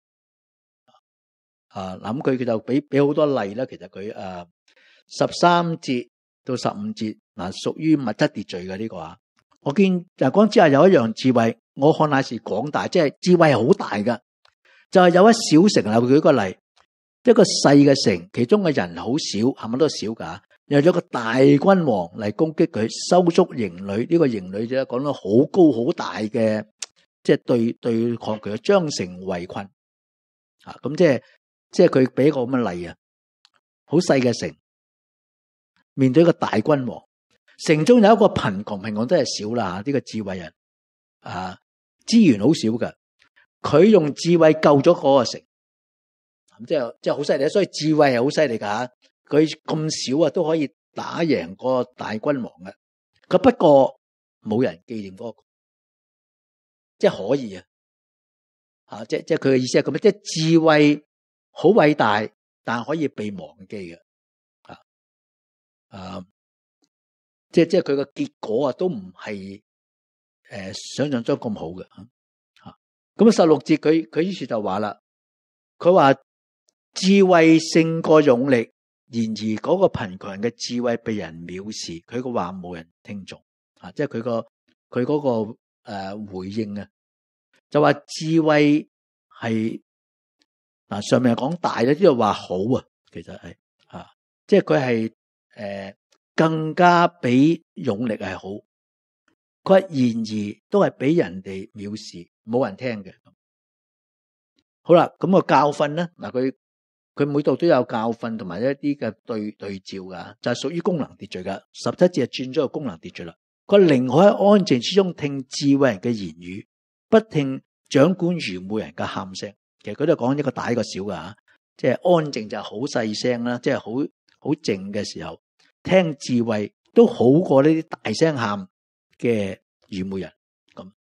啊，嗱咁佢佢就俾俾好多例啦。其实佢诶十三节到十五节嗱，属于物质秩序嘅呢个啊。我见就讲之下有一样智慧，我看乃是广大，即系智慧系好大噶。就系有一小城啊，举个例，一个细嘅城，其中嘅人好少，系咪都少噶？有咗个大君王嚟攻击佢，收足营女。呢个营女就讲到好高好大嘅，即系对对抗佢嘅将城围困啊。咁即系。即系佢俾个咁嘅例啊，好细嘅城面对一个大君王，城中有一个贫穷，贫穷真系少啦。呢个智慧人啊，资源好少噶，佢用智慧救咗嗰个城，咁即系即系好犀利所以智慧系好犀利噶吓，佢咁少啊都可以打赢个大君王嘅。佢不过冇人纪念嗰个，即系可以啊，吓即系即系佢嘅意思系咁啊！即系智慧。好伟大，但可以被忘记嘅啊！啊，即系即系佢嘅结果啊，都唔系诶想象中咁好嘅吓。咁啊，十六节佢佢于是就话啦，佢话智慧胜过勇力，然而嗰个贫穷人嘅智慧被人藐视，佢个话冇人听从啊！即系佢个佢嗰个诶回应啊，就话智慧系。嗱，上面讲大咧，即系话好啊，其实系啊，即系佢系诶更加俾勇力系好，佢言而都系俾人哋藐视，冇人听嘅。好啦，咁个教训咧，嗱佢佢每度都有教训同埋一啲嘅对对照噶，就系属于功能秩序噶。十七节转咗个功能秩序啦，佢宁可喺安静，之中听智慧人嘅言语，不听掌管愚昧人嘅喊声。其实佢都讲一个大一个小噶吓，即系安静就好细声啦，即系好好静嘅时候，听智慧都好过呢啲大声喊嘅愚昧人咁，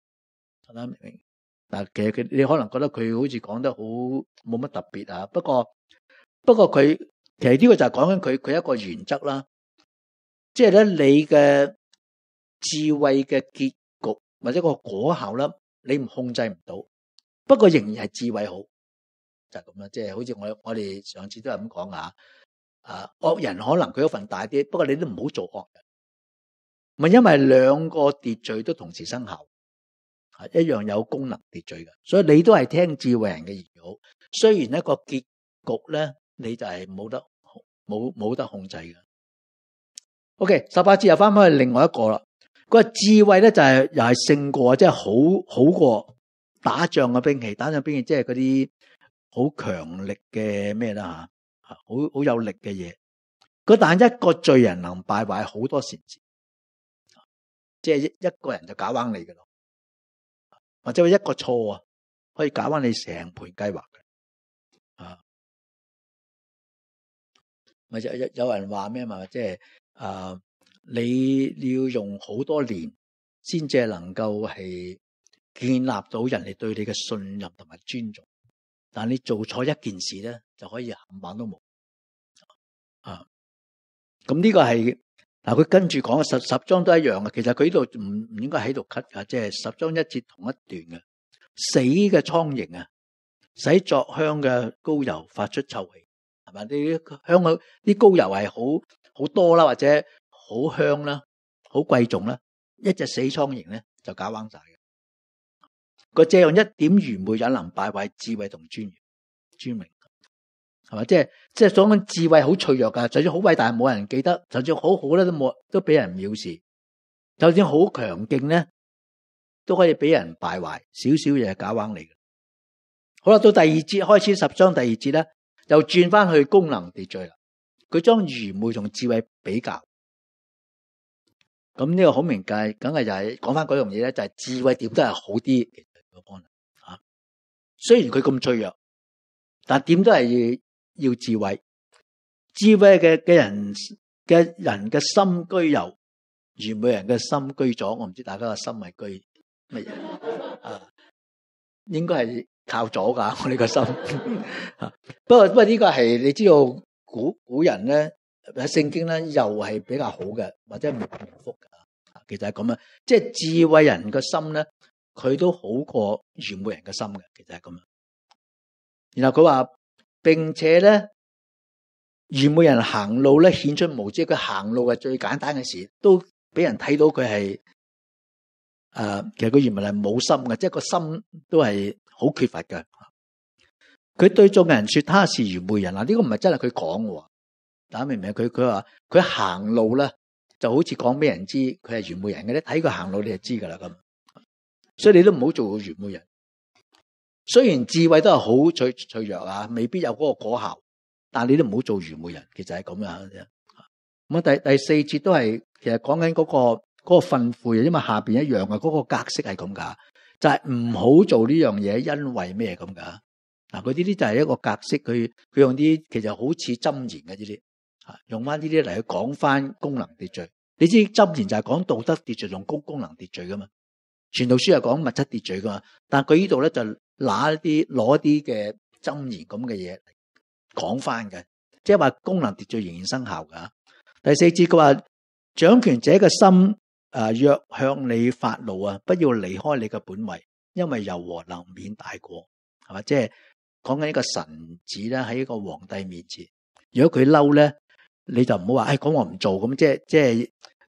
大啦明唔明？嗱，其实佢你可能觉得佢好似讲得好冇乜特别啊，不过不过佢其实呢个就系讲紧佢佢一个原则啦，即系咧你嘅智慧嘅结局或者个果效啦，你唔控制唔到。不过仍然系智慧好，就系咁啦，即系好似我我哋上次都系咁讲啊。啊恶人可能佢有份大啲，不过你都唔好做恶人，咪系因为两个秩序都同时生效，系一样有功能秩序嘅，所以你都系听智慧人嘅言好，虽然一个结局咧，你就系冇得冇冇得控制嘅。O K，十八节又翻翻去另外一个啦，个智慧咧就系又系胜过，即系好好过。打仗嘅兵器，打仗兵器即系嗰啲好强力嘅咩啦吓，好好有力嘅嘢。嗰但一个罪人能败坏好多善事，即系一一个人就搞翻你噶咯。或者一个错啊，可以搞翻你成盘计划嘅啊。咪有有有人话咩嘛？即系啊，你你要用好多年先至能够系。建立到人哋對你嘅信任同埋尊重，但你做錯一件事咧，就可以冚棒都冇啊！咁呢個係嗱，佢跟住講十十章都一樣嘅。其實佢呢度唔唔應該喺度咳啊，即係十章一節同一段嘅死嘅苍蝇啊，使作香嘅高油發出臭氣，係咪？啲香嘅啲高油係好好多啦，或者好香啦，好貴重啦，一隻死苍蝇咧就搞弯晒嘅。个借用一点愚昧也能败坏智慧同尊严，尊荣系嘛？即系即系所讲智慧好脆弱噶，就算好伟大，冇人记得；就算好好咧，都冇都俾人藐视；就算好强劲咧，都可以俾人败坏。少少嘢搞玩嚟，好啦，到第二节开始十章第二节咧，又转翻去功能地序啦。佢将愚昧同智慧比较，咁呢个好明计，梗系就系讲翻嗰样嘢咧，就系智慧点都系好啲。帮助啊！虽然佢咁脆弱，但点都系要要智慧。智慧嘅嘅人嘅人嘅心居右，而每人嘅心居咗。我唔知大家嘅心系居乜嘢啊？应该系靠咗噶。(laughs) 我呢个心。不过不过呢个系你知道古古人咧喺圣经咧又系比较好嘅，或者冇福噶。其实系咁啊，即系智慧人嘅心咧。佢都好过愚昧人嘅心嘅，其实系咁。然后佢话，并且咧，愚昧人行路咧显出无知。佢行路系最简单嘅事，都俾人睇到佢系诶，其实佢原昧系冇心嘅，即系个心都系好缺乏嘅。佢对众人说他是愚昧人啊！呢个唔系真系佢讲嘅，大家明唔明？佢佢话佢行路咧，就好似讲俾人知佢系愚昧人嘅咧。睇佢行路，你就知噶啦咁。所以你都唔好做愚昧人，虽然智慧都系好脆脆弱啊，未必有嗰个果效。但系你都唔好做愚昧人，其实系咁样啫。咁啊，第第四节都系其实讲紧嗰个嗰个训诲，因为下边一样嘅嗰个格式系咁噶，就系唔好做呢样嘢，因为咩咁噶？嗱，嗰啲就系一个格式，佢佢用啲其实好似针言嘅呢啲，用翻呢啲嚟讲翻功能秩序。你知针言就系讲道德秩序同高功能秩序噶嘛？全道书系讲物质秩序噶，但系佢呢度咧就拿一啲攞一啲嘅箴言咁嘅嘢讲翻嘅，即系话功能秩序仍然生效噶。第四节佢话掌权者嘅心，诶若向你发怒啊，不要离开你嘅本位，因为柔和能免大过，系嘛？即系讲紧一个臣子咧喺一个皇帝面前，如果佢嬲咧，你就唔好话诶讲我唔做咁，即系即系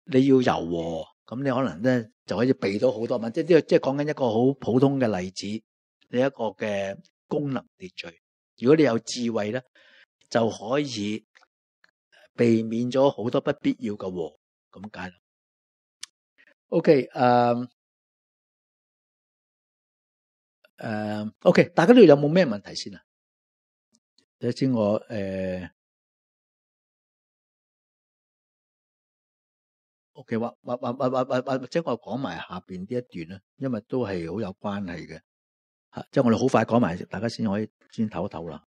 你要柔和。咁你可能咧就可以避到好多问即系即系即系讲紧一个好普通嘅例子，你一个嘅功能秩序。如果你有智慧咧，就可以避免咗好多不必要嘅祸，咁解。OK，诶，诶，OK，大家都有冇咩问题先啊？睇先，我诶。OK，或或或或或或或者我讲埋下边呢一段啦，因为都系好有关系嘅，吓，即系我哋好快讲埋，大家先可以先唞一唞啦。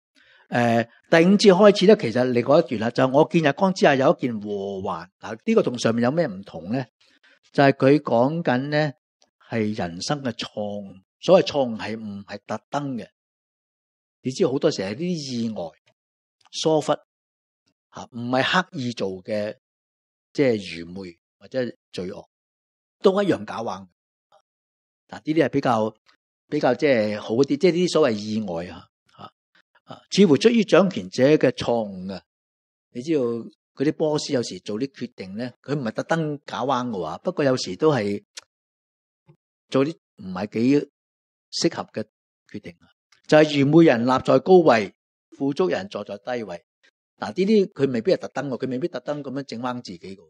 诶，第五节开始咧，其实你嗰一段啦，就我见日光之下有一件祸患，嗱呢个同上面有咩唔同咧？就系佢讲紧咧系人生嘅错误，所谓错误系唔系特登嘅？你知好多时系啲意外疏忽吓，唔系刻意做嘅，即系愚昧。或者罪恶都一样搞弯，嗱，呢啲系比较比较即系好啲，即系呢啲所谓意外啊，啊，似乎出于掌权者嘅错误啊。你知道嗰啲波斯有时做啲决定咧，佢唔系特登搞弯嘅话，不过有时都系 (tsk) 做啲唔系几适合嘅决定。啊。就系愚昧人立在高位，富足人坐在低位。嗱，呢啲佢未必系特登，佢未必特登咁样整弯自己嘅。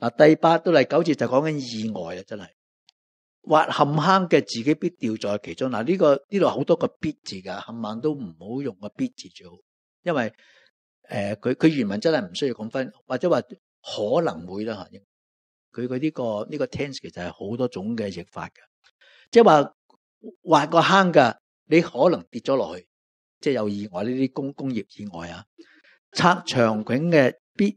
嗱，第八到第九节就讲紧意外啦，真系挖陷坑嘅自己必掉在其中。嗱，呢个呢度好多个必字噶，冚晚都唔好用个必字最好，因为诶，佢佢原文真系唔需要讲分，或者话可能会啦吓，佢佢呢个呢个 tense 其实系好多种嘅译法嘅，即系话挖个坑噶，你可能跌咗落去，即系有意外呢啲工工业意外啊，测长景嘅必。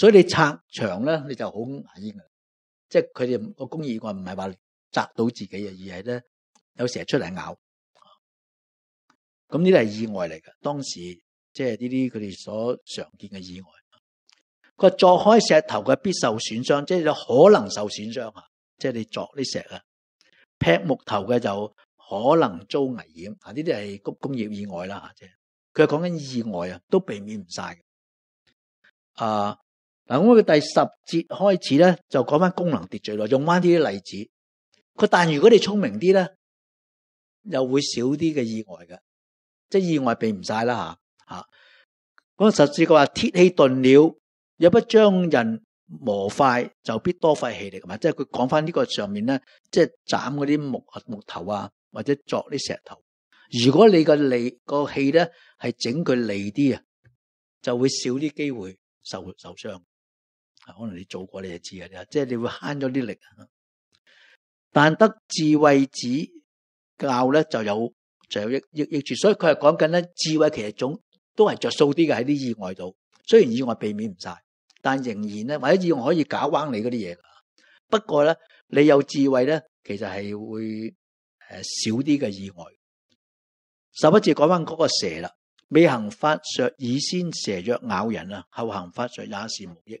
所以你拆墙咧，你就好危險嘅，即系佢哋個工業意外唔係話砸到自己嘅，而係咧有成日出嚟咬，咁呢啲係意外嚟嘅。當時即係呢啲佢哋所常見嘅意外。佢話鑿開石頭嘅必受損傷，即係有可能受損傷啊！即係你凿啲石啊，劈木頭嘅就可能遭危險啊！呢啲係工工業意外啦，即係佢講緊意外啊，都避免唔晒。啊！嗱，咁佢第十节开始咧，就讲翻功能秩序咯，用翻啲例子。佢但如果你聪明啲咧，又会少啲嘅意外嘅，即系意外避唔晒啦吓吓。咁第十节佢话：铁器钝了，若不将人磨快，就必多废气力。嘛？即系佢讲翻呢个上面咧，即系斩嗰啲木啊木头啊，或者凿啲石头。如果你个利个气咧系整佢利啲啊，就会少啲机会受受伤。可能你做过你就知啦，即系你会悭咗啲力。但得智慧指教咧，就有就有益益益处。所以佢系讲紧咧，智慧其实总都系着数啲嘅喺啲意外度。虽然意外避免唔晒，但仍然咧或者意外可以搞弯你嗰啲嘢。不过咧，你有智慧咧，其实系会诶少啲嘅意外。十一节讲翻嗰个蛇啦，未行法术以先蛇若咬人啊，后行法术也是无益。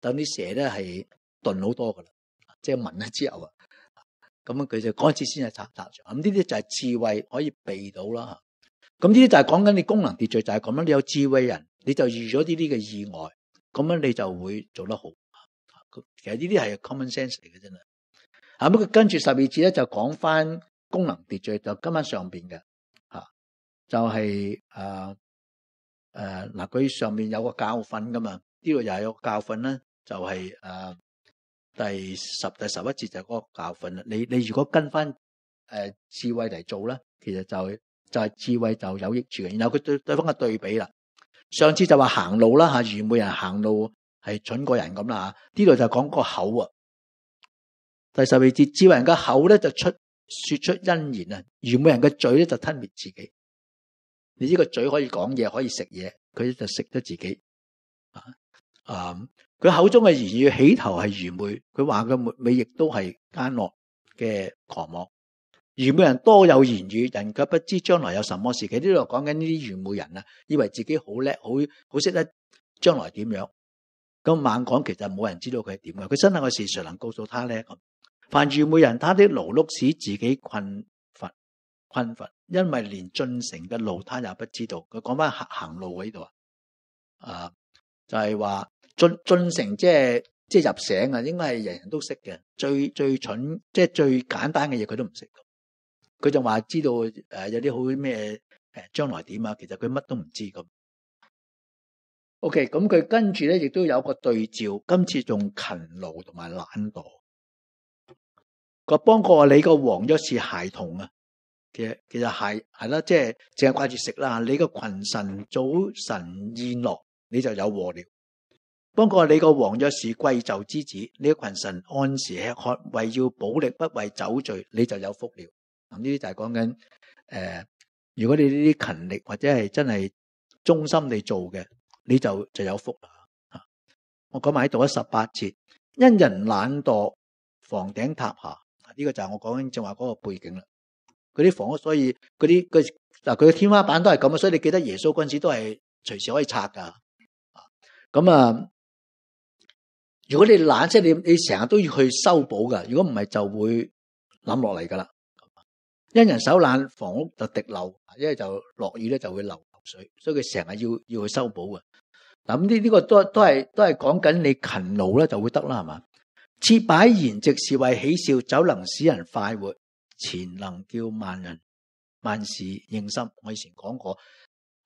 等啲蛇咧系钝好多噶啦，即系闻咗之后啊，咁样佢就嗰次先系插拆上。咁呢啲就系智慧可以避到啦。咁呢啲就系讲紧你功能秩序就系咁样。你有智慧人，你就遇咗呢啲嘅意外，咁样你就会做得好。其实呢啲系 common sense 嚟嘅真啊。咁佢跟住十二节咧就讲翻功能秩序就今晚上边嘅吓，就系诶诶嗱，佢上面有个教训噶嘛，呢度又系有个教训啦。就系诶第十第十一节就嗰个教训啦。你你如果跟翻诶智慧嚟做咧，其实就就系智慧就有益处嘅。然后佢对对方嘅对比啦，上次就话行路啦吓，愚昧人行路系蠢过人咁啦吓。呢度就讲个口啊。第十二节，智慧人嘅口咧就出说出恩言啊，愚昧人嘅嘴咧就吞灭自己。你呢个嘴可以讲嘢，可以食嘢，佢就食咗自己啊啊。佢口中嘅言語起頭係愚昧，佢話嘅末尾亦都係奸惡嘅狂妄。愚昧人多有言語，人却不知將來有什麼事。佢呢度講緊呢啲愚昧人啊，以為自己好叻，好好識得將來點樣。咁猛講，其實冇人知道佢係點嘅。佢身后個事，誰能告訴他咧？凡愚昧人，他的勞碌使自己困乏，困乏，因為連進城嘅路他也不知道。佢講翻行路喺度啊，啊，就係話。进进城，即係即系入醒啊！應該系人人都識嘅。最最蠢，即係最簡單嘅嘢，佢都唔識。佢就話知道誒有啲好咩誒將來點啊？其實佢乜都唔知咁。O K，咁佢跟住咧亦都有個對照，今次仲勤勞同埋懶惰。個幫個你個王咗似孩童啊，其實其实係係啦，即係淨係掛住食啦。你個群臣早晨宴落，你就有禍了。不过你个王若是贵就之子，呢群神按时吃喝，为要保力不为酒醉，你就有福了。咁呢啲就系讲紧诶，如果你呢啲勤力或者系真系忠心地做嘅，你就就有福啦。吓，我讲埋喺度一十八节，因人懒惰，房顶塌下。呢个就系我讲正话嗰个背景啦。嗰啲房屋所以嗰啲佢嗱，佢嘅天花板都系咁啊，所以你记得耶稣阵时都系随时可以拆噶。咁啊。如果你懒，即系你你成日都要去修补噶。如果唔系，就会冧落嚟噶啦。因人手懒，房屋就滴漏，因为就落雨咧就会流水，所以佢成日要要去修补嘅。嗱咁呢呢个都都系都系讲紧你勤劳咧就会得啦，系嘛？切摆筵席是为喜笑，酒能使人快活，钱能叫万人万事用心。我以前讲过，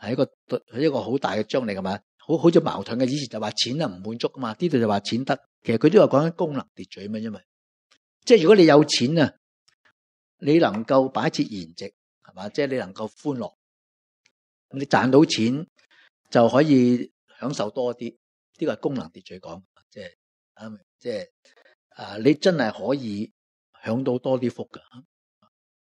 系一个系一个好大嘅章嚟噶嘛。好好似矛盾嘅，以前就话钱啊唔满足啊嘛，呢度就话钱得，其实佢都话讲功能秩序嘛，因为即系如果你有钱啊，你能够摆设筵席，系嘛，即系你能够欢乐，咁你赚到钱就可以享受多啲，呢个系功能秩序讲，即系啱即系啊，你真系可以享到多啲福噶，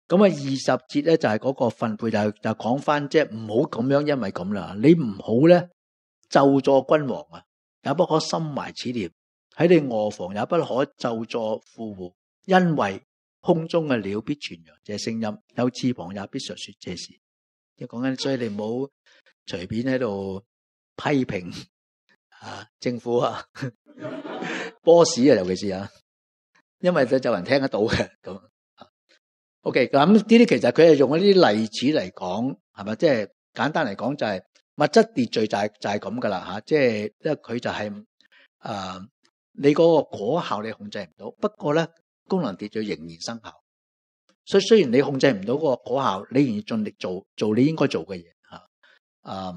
咁啊二十节咧就系嗰个分配就就讲翻，即系唔好咁样，因为咁啦，你唔好咧。就助君王啊，也不可心怀此念；喺你卧房也不可就助富户，因为空中嘅鸟必传扬这声音，有翅膀也必述说这事。即系讲紧，所以你唔好随便喺度批评 (laughs) 啊政府啊，boss (laughs) 啊，尤其是啊，因为就人听得到嘅咁。O K，咁呢啲其实佢系用一啲例子嚟讲，系咪？即系简单嚟讲就系。物质秩序就系就系咁噶啦吓，即系即佢就系诶，你嗰个果效你控制唔到，不过咧功能秩序仍然生效。所以虽然你控制唔到嗰个果效，你仍然尽力做做你应该做嘅嘢吓。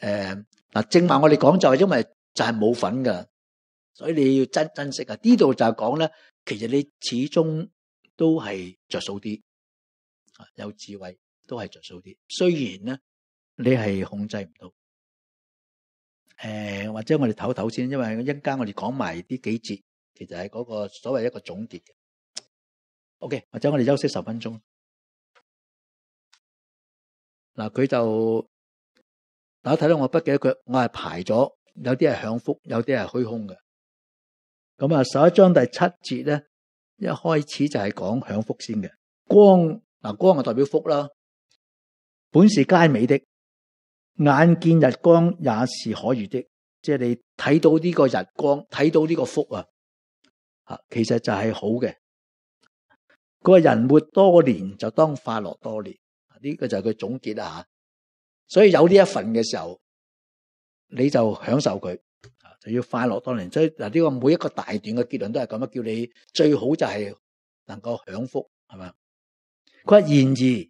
诶，嗱正话我哋讲就系因为就系冇份噶，所以你要珍珍惜啊！呢度就系讲咧，其实你始终都系着数啲，有智慧都系着数啲。虽然咧。你系控制唔到，诶，或者我哋唞唞先，因为一间我哋讲埋啲几节，其实系嗰个所谓一个总结嘅。O K，或者我哋休息十分钟。嗱，佢就大家睇到我笔记佢，我系排咗有啲系享福，有啲系虚空嘅。咁啊，十一章第七节咧，一开始就系讲享福先嘅。光嗱，光系代表福啦，本是皆美的。眼见日光也是可遇的，即系你睇到呢个日光，睇到呢个福啊，吓其实就系好嘅。个人活多年就当快乐多年，呢个就系佢总结啦吓。所以有呢一份嘅时候，你就享受佢啊，就要快乐多年。所以嗱呢个每一个大段嘅结论都系咁啊，叫你最好就系能够享福，系嘛？佢然而。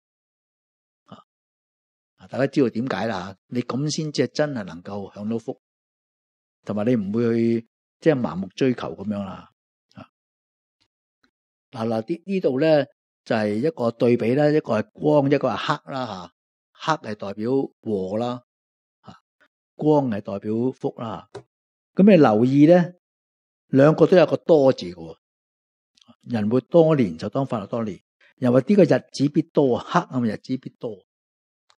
大家知道点解啦？你咁先至系真系能够享到福，同埋你唔会去即系盲目追求咁样啦。嗱嗱，啲呢度咧就系一个对比啦，一个系光，一个系黑啦吓。黑系代表和啦，光系代表福啦。咁你留意咧，两个都有个多字嘅。人活多年就当快乐多年，又话呢个日子必多，黑暗日子必多。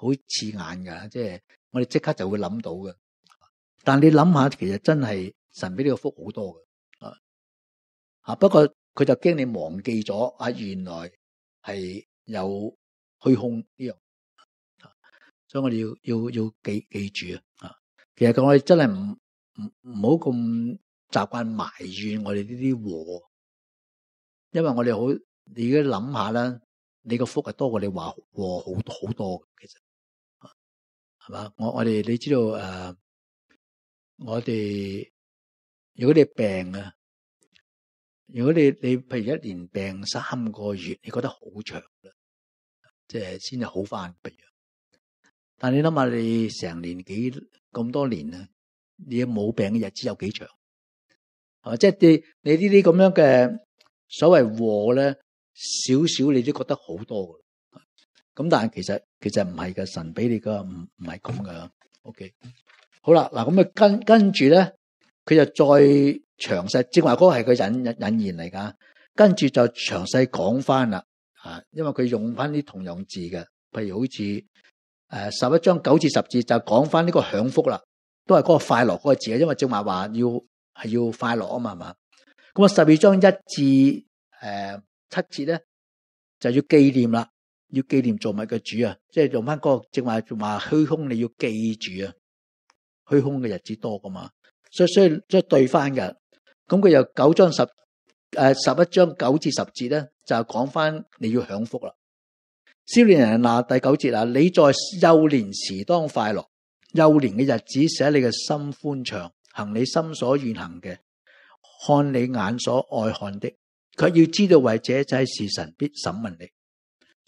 好刺眼噶，即系我哋即刻就会谂到嘅。但你谂下，其实真系神俾你个福好多嘅，啊吓。不过佢就惊你忘记咗啊，原来系有虚空呢样，所以我哋要要要记记住啊。其实我真系唔唔唔好咁习惯埋怨我哋呢啲祸，因为我哋好你而家谂下啦，你个福系多过你话祸好好多，其实。我我哋你知道诶，我哋如果你病啊，如果你你譬如一年病三个月，你觉得好长啦，即系先系好翻。但你谂下，你成年几咁多年啊，你冇病嘅日子有几长？系嘛，即系你你呢啲咁样嘅所谓祸咧，少少你都觉得好多。咁但系其实其实唔系嘅，神俾你个唔唔系咁噶。O K，好啦，嗱咁啊，跟跟住咧，佢就再详细，正话嗰个系佢引引言嚟噶。跟住就详细讲翻啦，啊，因为佢用翻啲同样字嘅，譬如好似诶十一章九至十字就讲翻呢个享福啦，都系嗰个快乐嗰个字啊，因为正话话要系要快乐啊嘛，系嘛。咁啊，十二章一至诶七节咧，就要纪念啦。要纪念做物嘅主啊，即系用翻嗰个正话话虚空，你要记住啊，虚空嘅日子多噶嘛，所以所以即系对翻嘅，咁佢又九章十诶十一章九至十节咧，就系讲翻你要享福啦。少年人嗱第九节啦，你在幼年时当快乐，幼年嘅日子使你嘅心欢畅，行你心所愿行嘅，看你眼所爱看的，佢要知道为就世事神必审问你。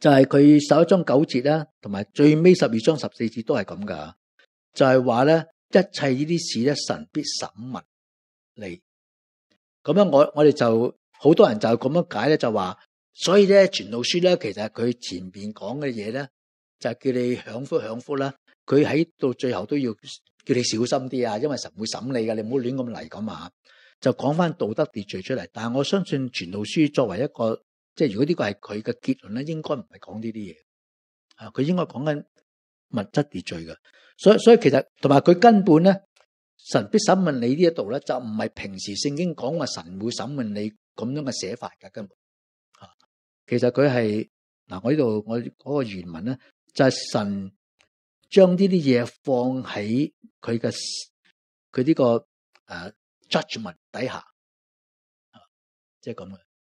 就系佢十一章九节啦，同埋最尾十二章十四节都系咁噶。就系话咧，一切呢啲事咧，神必审问你。咁样我我哋就好多人就咁样解咧，就话所以咧，全道书咧，其实佢前边讲嘅嘢咧，就叫你享福享福啦。佢喺到最后都要叫你小心啲啊，因为神会审你噶，你唔好乱咁嚟咁啊。就讲翻道德秩序出嚟，但系我相信全道书作为一个。即系如果呢个系佢嘅结论咧，应该唔系讲呢啲嘢，啊佢应该讲紧物质秩序嘅，所以所以其实同埋佢根本咧，神必审问你呢一度咧，就唔系平时圣经讲话神会审问你咁样嘅写法嘅根本，啊其实佢系嗱我呢度我嗰个原文咧，就神将呢啲嘢放喺佢嘅佢呢个诶 j u d g m e n t 底下，即系咁嘅。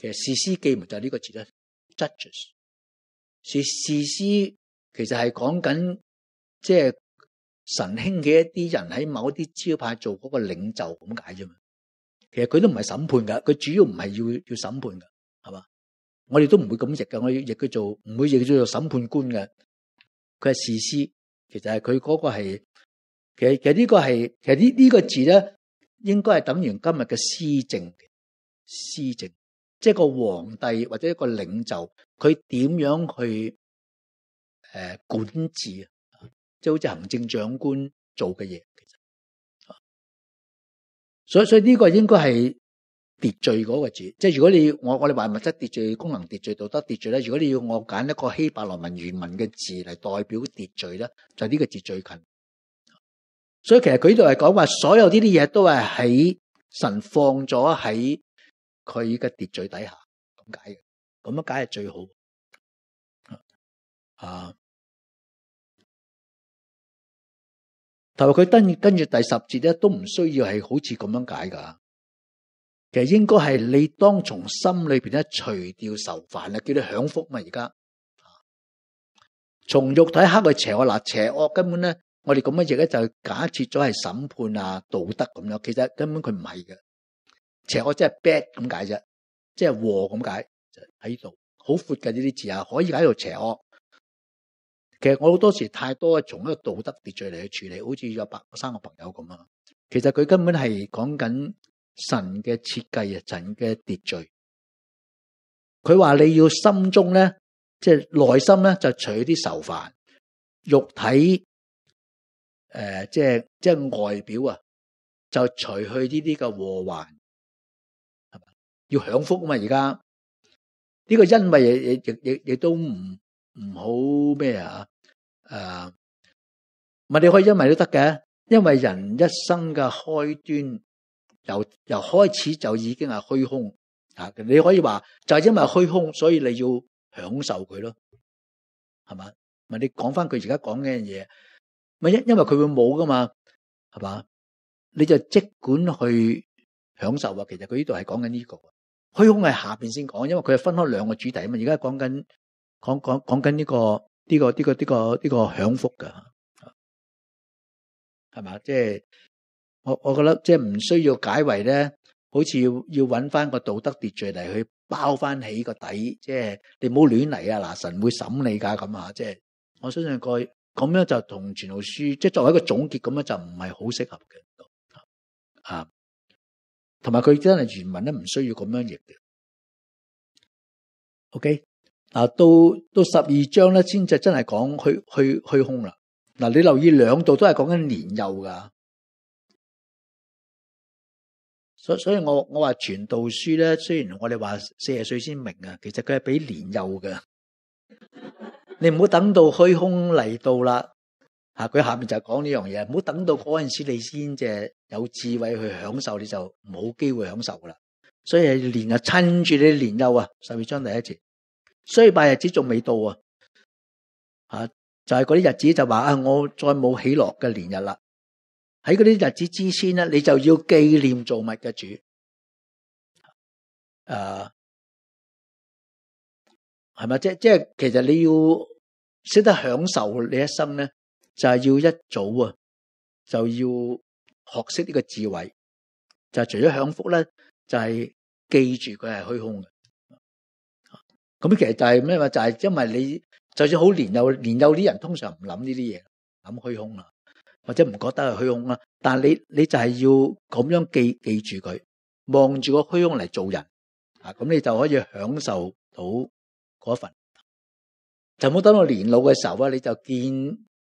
其实士师记唔就系呢个字咧，judges 是士师，其实系讲紧即系神兴起一啲人喺某啲招牌做嗰个领袖咁解啫嘛。其实佢都唔系审判噶，佢主要唔系要要审判噶，系嘛？我哋都唔会咁译噶，我译佢做唔会译佢做审判官嘅。佢系士师，其实系佢嗰个系，其实其实呢个系其实呢呢个字咧，应该系等于今日嘅施政，施政。即系个皇帝或者一个领袖，佢点样去诶管治？即系好似行政长官做嘅嘢。所以所以呢个应该系秩序嗰个字。即系如果你我我哋话物质秩序、功能秩序、道德秩序咧，如果你要我拣一个希伯来文原文嘅字嚟代表秩序咧，就系呢个字最近。所以其实佢呢度系讲话，所有呢啲嘢都系喺神放咗喺。佢依家跌在底下咁解嘅，咁样解系最好。啊，但系佢跟跟住第十节咧，都唔需要系好似咁样解噶。其实应该系你当从心里边咧除掉愁烦啊，叫你享福嘛。而家从肉体黑去邪恶嗱，邪恶根本咧，我哋咁样译咧就假设咗系审判啊道德咁样，其实根本佢唔系嘅。邪惡即係 bad 咁解啫，即係祸咁解就喺度，好闊嘅呢啲字啊，可以喺度邪惡。其實我好多時太多從一個道德秩序嚟去處理，好似有百三個朋友咁啊。其實佢根本係講緊神嘅設計啊，神嘅秩序。佢話你要心中咧，即係內心咧，就除啲愁犯，肉體誒，即係即系外表啊，就除去呢啲嘅祸患。要享福啊嘛！而家呢个因为亦亦亦亦都唔唔好咩啊？诶，唔系你可以因为都得嘅，因为人一生嘅开端由由开始就已经系虚空吓，你可以话就系因为虚空，所以你要享受佢咯，系嘛？唔系你讲翻佢而家讲嘅嘢，咪因因为佢会冇噶嘛，系嘛？你就即管去享受啊！其实佢呢度系讲紧呢个。虚空系下边先讲，因为佢系分开两个主题啊嘛。而家讲紧讲讲讲紧呢个呢个呢个呢个呢个享福噶，系嘛？即系我我觉得即系唔需要解围咧，好似要要揾翻个道德秩序嚟去包翻起个底，即系你唔好乱嚟啊！嗱，神会审你噶咁啊！即系我相信佢咁样就同全书即系作为一个总结咁样就唔系好适合嘅啊。同埋佢真系原文咧，唔需要咁样译嘅。OK，嗱到到十二章咧，先至真系讲虚虚虚空啦。嗱，你留意两度都系讲紧年幼噶，所所以我我话传道书咧，虽然我哋话四十岁先明啊，其实佢系俾年幼嘅。你唔好等到虚空嚟到啦。啊！佢下面就讲呢样嘢，唔好等到嗰阵时你先至有智慧去享受，你就冇机会享受噶啦。所以年日趁住你年幼啊，十二章第一节，以败日子仲未到啊，啊，就系嗰啲日子就话啊，我再冇喜乐嘅年日啦。喺嗰啲日子之前咧，你就要纪念造物嘅主，诶，系咪？即即系其实你要识得享受你一生咧。就系要一早啊，就要学识呢个智慧。就系除咗享福咧，就系记住佢系虚空嘅。咁其实就系咩话？就系因为你就算好年幼，年幼啲人通常唔谂呢啲嘢，谂虚空啊，或者唔觉得系虚空啊。但系你你就系要咁样记记住佢，望住个虚空嚟做人啊。咁你就可以享受到嗰一份。就冇等到年老嘅时候啊，你就见。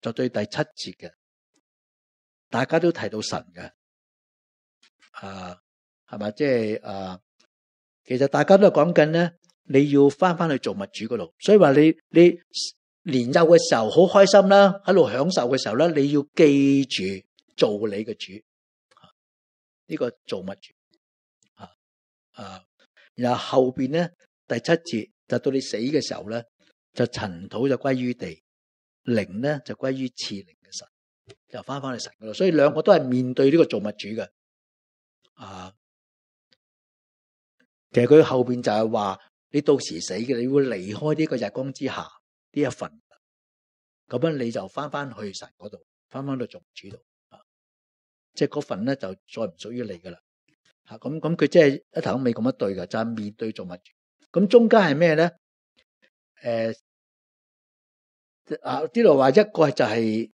就对第七节嘅，大家都提到神嘅，啊，系嘛？即系啊，其实大家都系讲紧咧，你要翻翻去做物主嗰度。所以话你你年幼嘅时候好开心啦，喺度享受嘅时候咧，你要记住做你嘅主，呢个做物主啊。啊，然后后边咧第七节就到你死嘅时候咧，就尘土就归于地。灵咧就归于赐灵嘅神，就翻翻去神噶咯。所以两个都系面对呢个造物主嘅。啊，其实佢后边就系话，你到时死嘅，你会离开呢个日光之下呢一份，咁样你就翻翻去神嗰度，翻翻到造物主度啊。即系嗰份咧就再唔属于你噶啦。吓咁咁，佢即系一头一尾咁一对噶，就系面对做物主。咁中间系咩咧？诶。啊！呢度话一个就系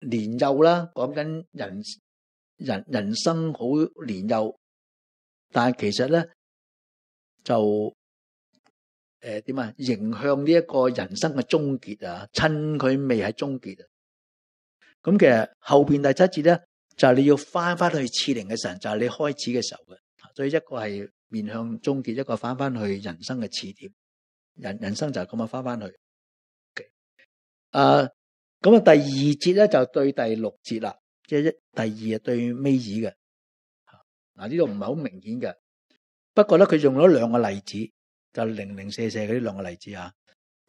年幼啦，讲紧人人人生好年幼，但系其实咧就诶点啊，迎向呢一个人生嘅终结啊，趁佢未系终结。啊。咁其实后边第七节咧，就系、你要翻翻去次灵嘅神，就系你开始嘅时候嘅。所以一个系面向终结，一个翻翻去人生嘅起点。人人生就系咁样翻翻去。啊，咁啊，第二节咧就对第六节啦，即系第二啊对尾二嘅，嗱呢度唔系好明显嘅，不过咧佢用咗两个例子，就零零舍舍嗰啲两个例子啊，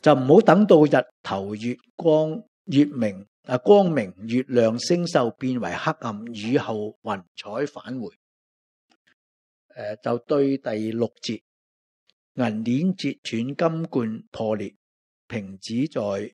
就唔好等到日头月光月明啊光明月亮星宿变为黑暗雨后云彩返回，诶就对第六节银链截断金冠破裂瓶子在。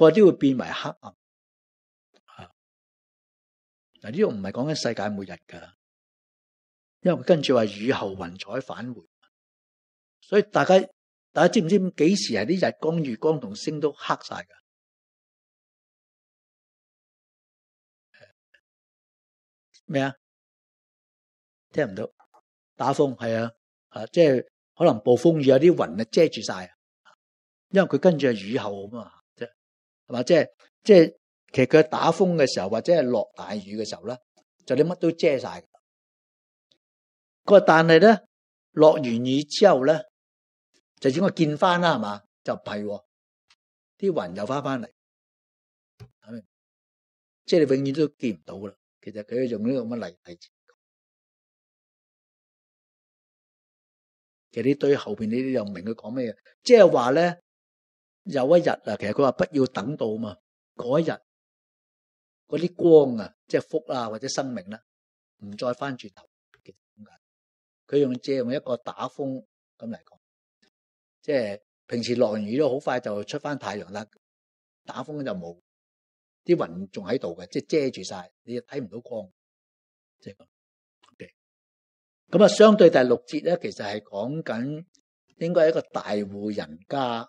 嗰啲会变埋黑暗啊！嗱，呢个唔系讲紧世界末日噶，因为佢跟住话雨后云彩返回，所以大家大家知唔知几时系啲日光、月光同星都黑晒噶？咩啊？听唔到打风系啊！啊，即系可能暴风雨有啲云啊遮住晒，因为佢跟住雨后啊嘛。话即系即系，其实佢打风嘅时候或者系落大雨嘅时候咧，就你乜都遮晒。个但系咧，落完雨之后咧，就只我见翻啦，系嘛？就唔系，啲云又翻翻嚟，即系你永远都见唔到啦。其实佢用呢个乜嚟例子？其实你对后边呢啲又唔明佢讲咩嘢？即系话咧。有一日啊，其實佢話不要等到嘛，嗰一日嗰啲光啊，即係福啊或者生命啦，唔再翻轉頭嘅点解。佢用借用一個打風咁嚟講，即係平時落完雨都好快就出翻太陽啦，打風就冇啲雲仲喺度嘅，即係遮住晒，你睇唔到光。即係咁。咁啊，相對第六節咧，其實係講緊應該一個大户人家。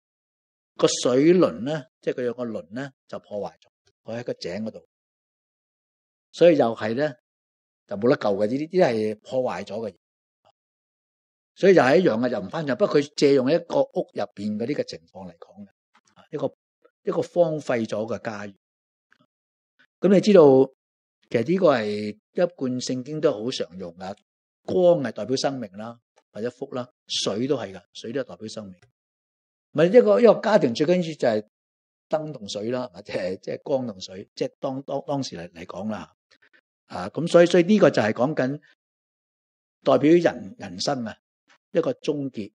个水轮咧，即系佢有个轮咧，就破坏咗，佢喺个井嗰度，所以又系咧就冇得救嘅。呢啲啲系破坏咗嘅嘢，所以又系一样嘅，又唔翻入，不过佢借用一个屋入边嗰啲嘅情况嚟讲嘅，一个一个荒废咗嘅家园。咁你知道，其实呢个系一贯圣经都好常用噶，光系代表生命啦，或者福啦，水都系噶，水都系代表生命。咪一个一个家庭最紧要就系灯同水啦，或者系即系光同水，即系当当当时嚟嚟讲啦，啊咁所以所以呢个就系讲紧代表人人生啊一个终结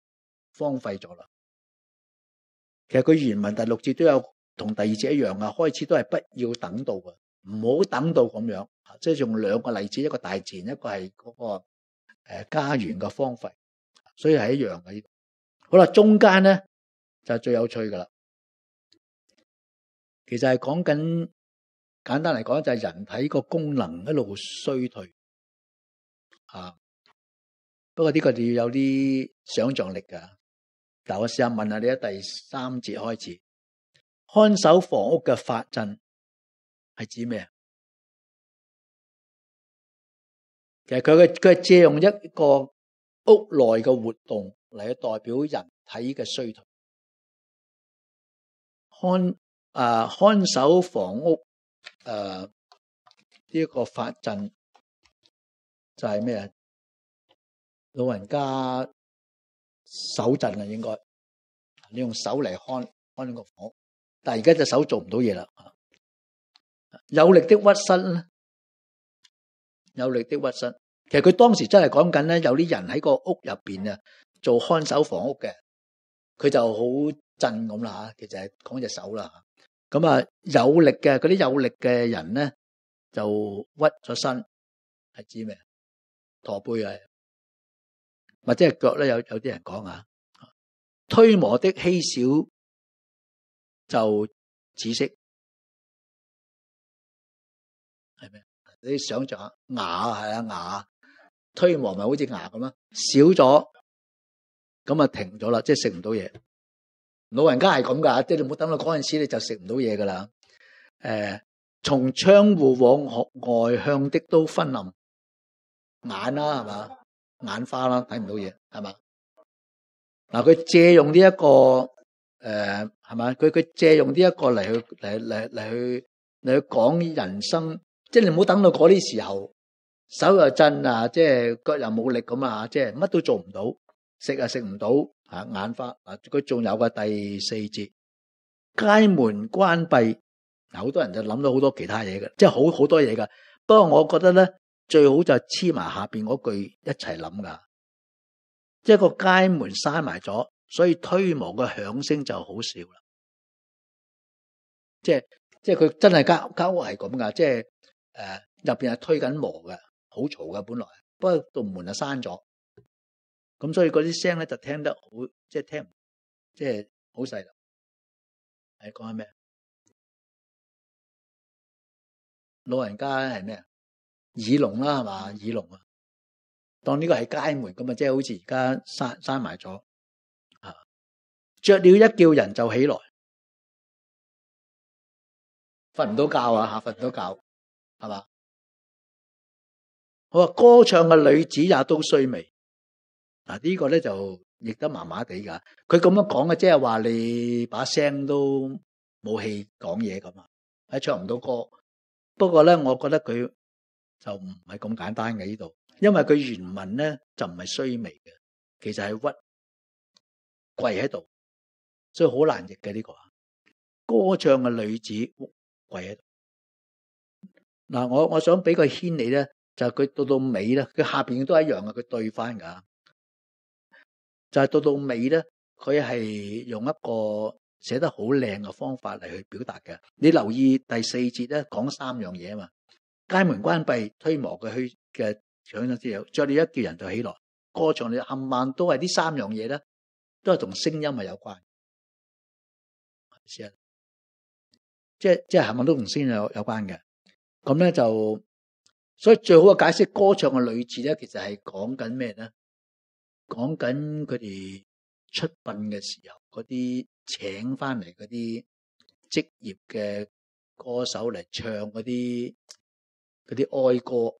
荒废咗啦。其实佢原文第六节都有同第二节一样啊，开始都系不要等到啊，唔好等到咁样，即系用两个例子，一个大自然，一个系嗰个诶家园嘅荒废，所以系一样嘅。好啦，中间咧。就最有趣噶啦，其实系讲紧，简单嚟讲就系人体个功能一路衰退啊。不过呢个就要有啲想象力噶。但我试下问下你，喺第三节开始，看守房屋嘅法阵系指咩啊？其实佢嘅佢系借用一个屋内嘅活动嚟去代表人体嘅衰退。看啊，看守房屋，诶，呢一个法阵就系咩啊？老人家守阵啊，应该你用手嚟看看呢个房，屋，但系而家隻手做唔到嘢啦。有力的屈咧，有力的屈身。其实佢当时真系讲紧咧，有啲人喺个屋入边啊，做看守房屋嘅，佢就好。震咁啦吓，其实系讲只手啦吓。咁啊，有力嘅嗰啲有力嘅人咧，就屈咗身，系指咩？驼背啊，或者系脚咧，有有啲人讲啊。推磨的稀少，就紫色，系咩？你想象下牙系啊牙，推磨咪好似牙咁啊，少咗，咁啊停咗啦，即系食唔到嘢。老人家系咁噶，即系你唔好等到嗰阵时，你就食唔到嘢噶啦。诶，从窗户往外向的都昏暗，眼啦系嘛，眼花啦，睇唔到嘢系嘛。嗱，佢借用呢一个诶，系嘛？佢佢借用呢一个嚟去嚟嚟嚟去嚟去讲人生，即系你唔好等到嗰啲时候，手又震啊，即系脚又冇力咁啊，即系乜都做唔到，食又食唔到。啊眼花啊！佢仲有個第四節，街門關閉，嗱好多人就諗到好多其他嘢嘅，即係好好多嘢噶。不過我覺得咧，最好就黐埋下边嗰句一齊諗噶，即係個街門閂埋咗，所以推磨嘅響聲就好少啦。即係即系佢真係家家屋係咁噶，即係诶入边係推緊磨嘅，好嘈嘅本來，不過道門啊閂咗。咁所以嗰啲聲咧就聽得好，即係聽唔，即係好細啦。係講緊咩？老人家係咩？耳聋啦，係嘛？耳聋啊，當呢個係街门咁啊，即係好似而家閂闩埋咗。着了一叫人就起來，瞓唔到覺啊！吓，瞓唔到覺，係嘛？我話歌唱嘅女子也都衰微。呢个咧就亦得麻麻地噶，佢咁样讲嘅，即系话你把声都冇气讲嘢咁啊，系唱唔到歌。不过咧，我觉得佢就唔系咁简单嘅呢度，因为佢原文咧就唔系衰微嘅，其实系屈跪喺度，所以好难译嘅呢个啊。歌唱嘅女子跪喺度。嗱，我我想俾个牵你咧，就佢到到尾咧，佢下边都一样嘅，佢对翻噶。就係到到尾咧，佢係用一個寫得好靚嘅方法嚟去表達嘅。你留意第四節咧，講三樣嘢啊嘛。街門關閉，推磨佢去嘅搶咗之后，再你一叫人就起來歌唱。你暗晚都係呢三樣嘢咧，都係同聲音係有關即係即系，系咪都同聲有有關嘅。咁咧就所以最好嘅解釋，歌唱嘅句字咧，其實係講緊咩咧？講緊佢哋出殡嘅時候，嗰啲請翻嚟嗰啲職業嘅歌手嚟唱嗰啲嗰啲哀歌，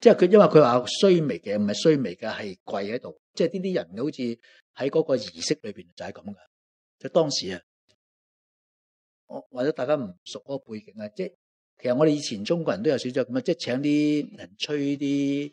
即係佢因為佢話衰微嘅，唔係衰微嘅係跪喺度，即係呢啲人好似喺嗰個儀式裏边就係咁嘅。就當時啊，或者大家唔熟嗰個背景啊，即係其實我哋以前中國人都有少少咁啊，即係請啲人吹啲。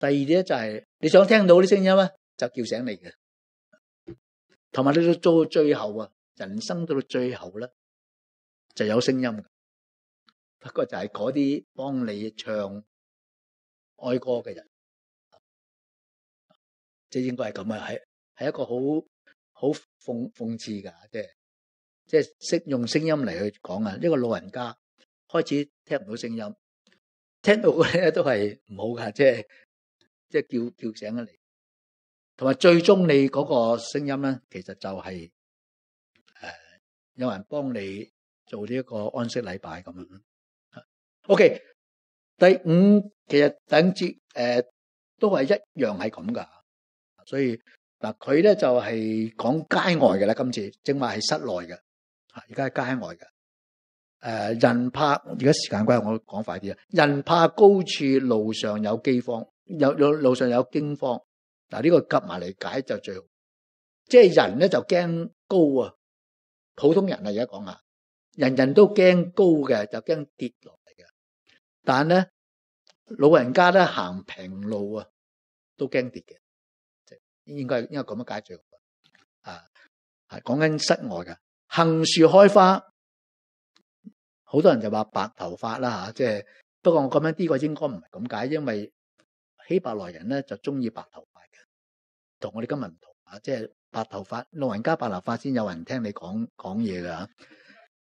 第二啲咧就系你想听到啲声音咧，就叫醒你嘅。同埋你到做最后啊，人生到到最后咧，就有声音。不过就系嗰啲帮你唱爱歌嘅人，即系应该系咁啊，系系一个好好讽讽刺噶，即系即系用声音嚟去讲啊。呢个老人家开始听唔到声音，听到嘅咧都系唔好噶，即系。即系叫叫醒咗你，同埋最终你嗰个声音咧，其实就系诶有人帮你做呢一个安息礼拜咁样。O K，第五其实第五节诶都系一样系咁噶，所以嗱佢咧就系讲街外嘅啦。今次正话系室内嘅，而家系街外嘅。诶，人怕而家时间关系，我讲快啲啊。人怕高处，路上有饥荒。有有路上有驚慌，嗱呢個夹埋嚟解就最好。即係人咧就驚高啊，普通人啊而家講下，人人都驚高嘅就驚跌落嚟嘅。但係咧，老人家咧行平路啊，都驚跌嘅。即係應該應該咁样解最好。啊，系講緊室外嘅，杏樹開花，好多人就話白頭髮啦吓，即係不過我咁樣呢個應該唔係咁解，因為。起百来人咧就中意白头发嘅，同我哋今日唔同啊！即系白头发，老人家白头发先有人听你讲讲嘢噶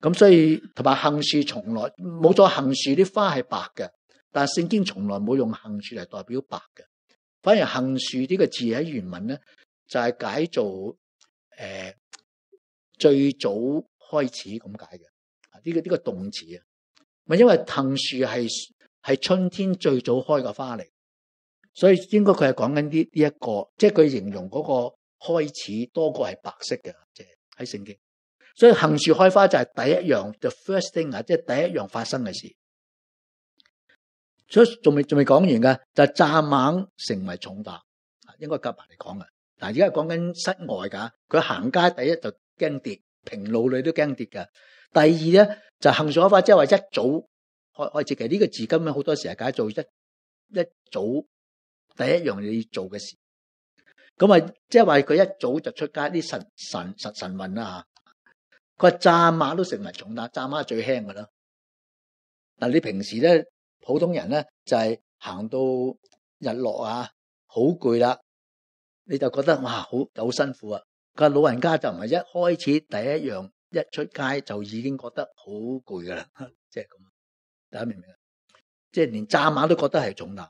咁所以同埋杏树从来冇咗杏树啲花系白嘅，但系圣经从来冇用杏树嚟代表白嘅，反而杏树呢个字喺原文咧就系解做诶最早开始咁解嘅，呢个呢个动词啊，咪因为杏树系系春天最早开嘅花嚟。所以应该佢系讲紧呢呢一个，即系佢形容嗰个开始多过系白色嘅，即系喺圣经。所以杏树开花就系第一样，the first thing 啊，即系第一样发生嘅事。所以仲未仲未讲完嘅就蚱蜢成为重大，应该夹埋嚟讲嘅。嗱，而家讲紧室外噶，佢行街第一就惊跌，平路里都惊跌嘅。第二咧就杏树开花，即系话一早开开节期。呢个字今本好多时系解做一一早。第一样你要做嘅事，咁啊，即系话佢一早就出街啲神神神神运啦吓，佢扎马都食为重担，扎马最轻噶啦。嗱，你平时咧，普通人咧就系行到日落啊，好攰啦，你就觉得哇，好好辛苦啊。个老人家就唔系一开始第一样一出街就已经觉得好攰噶啦，(laughs) 即系咁，大家明唔明啊？即系连扎马都觉得系重担。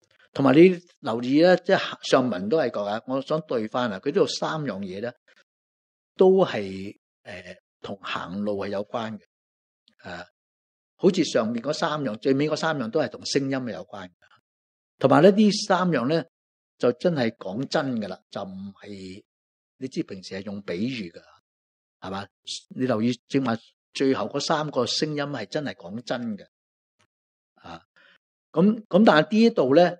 同埋你留意咧，即系上文都系讲啊，我想对翻啊，佢呢度三样嘢咧，都系诶同行路系有关嘅，诶，好似上面嗰三样，最尾嗰三样都系同声音有关嘅，同埋呢啲三样咧，就真系讲真噶啦，就唔系你知平时系用比喻噶，系嘛？你留意正话最后嗰三个声音系真系讲真嘅，啊，咁咁但系呢度咧。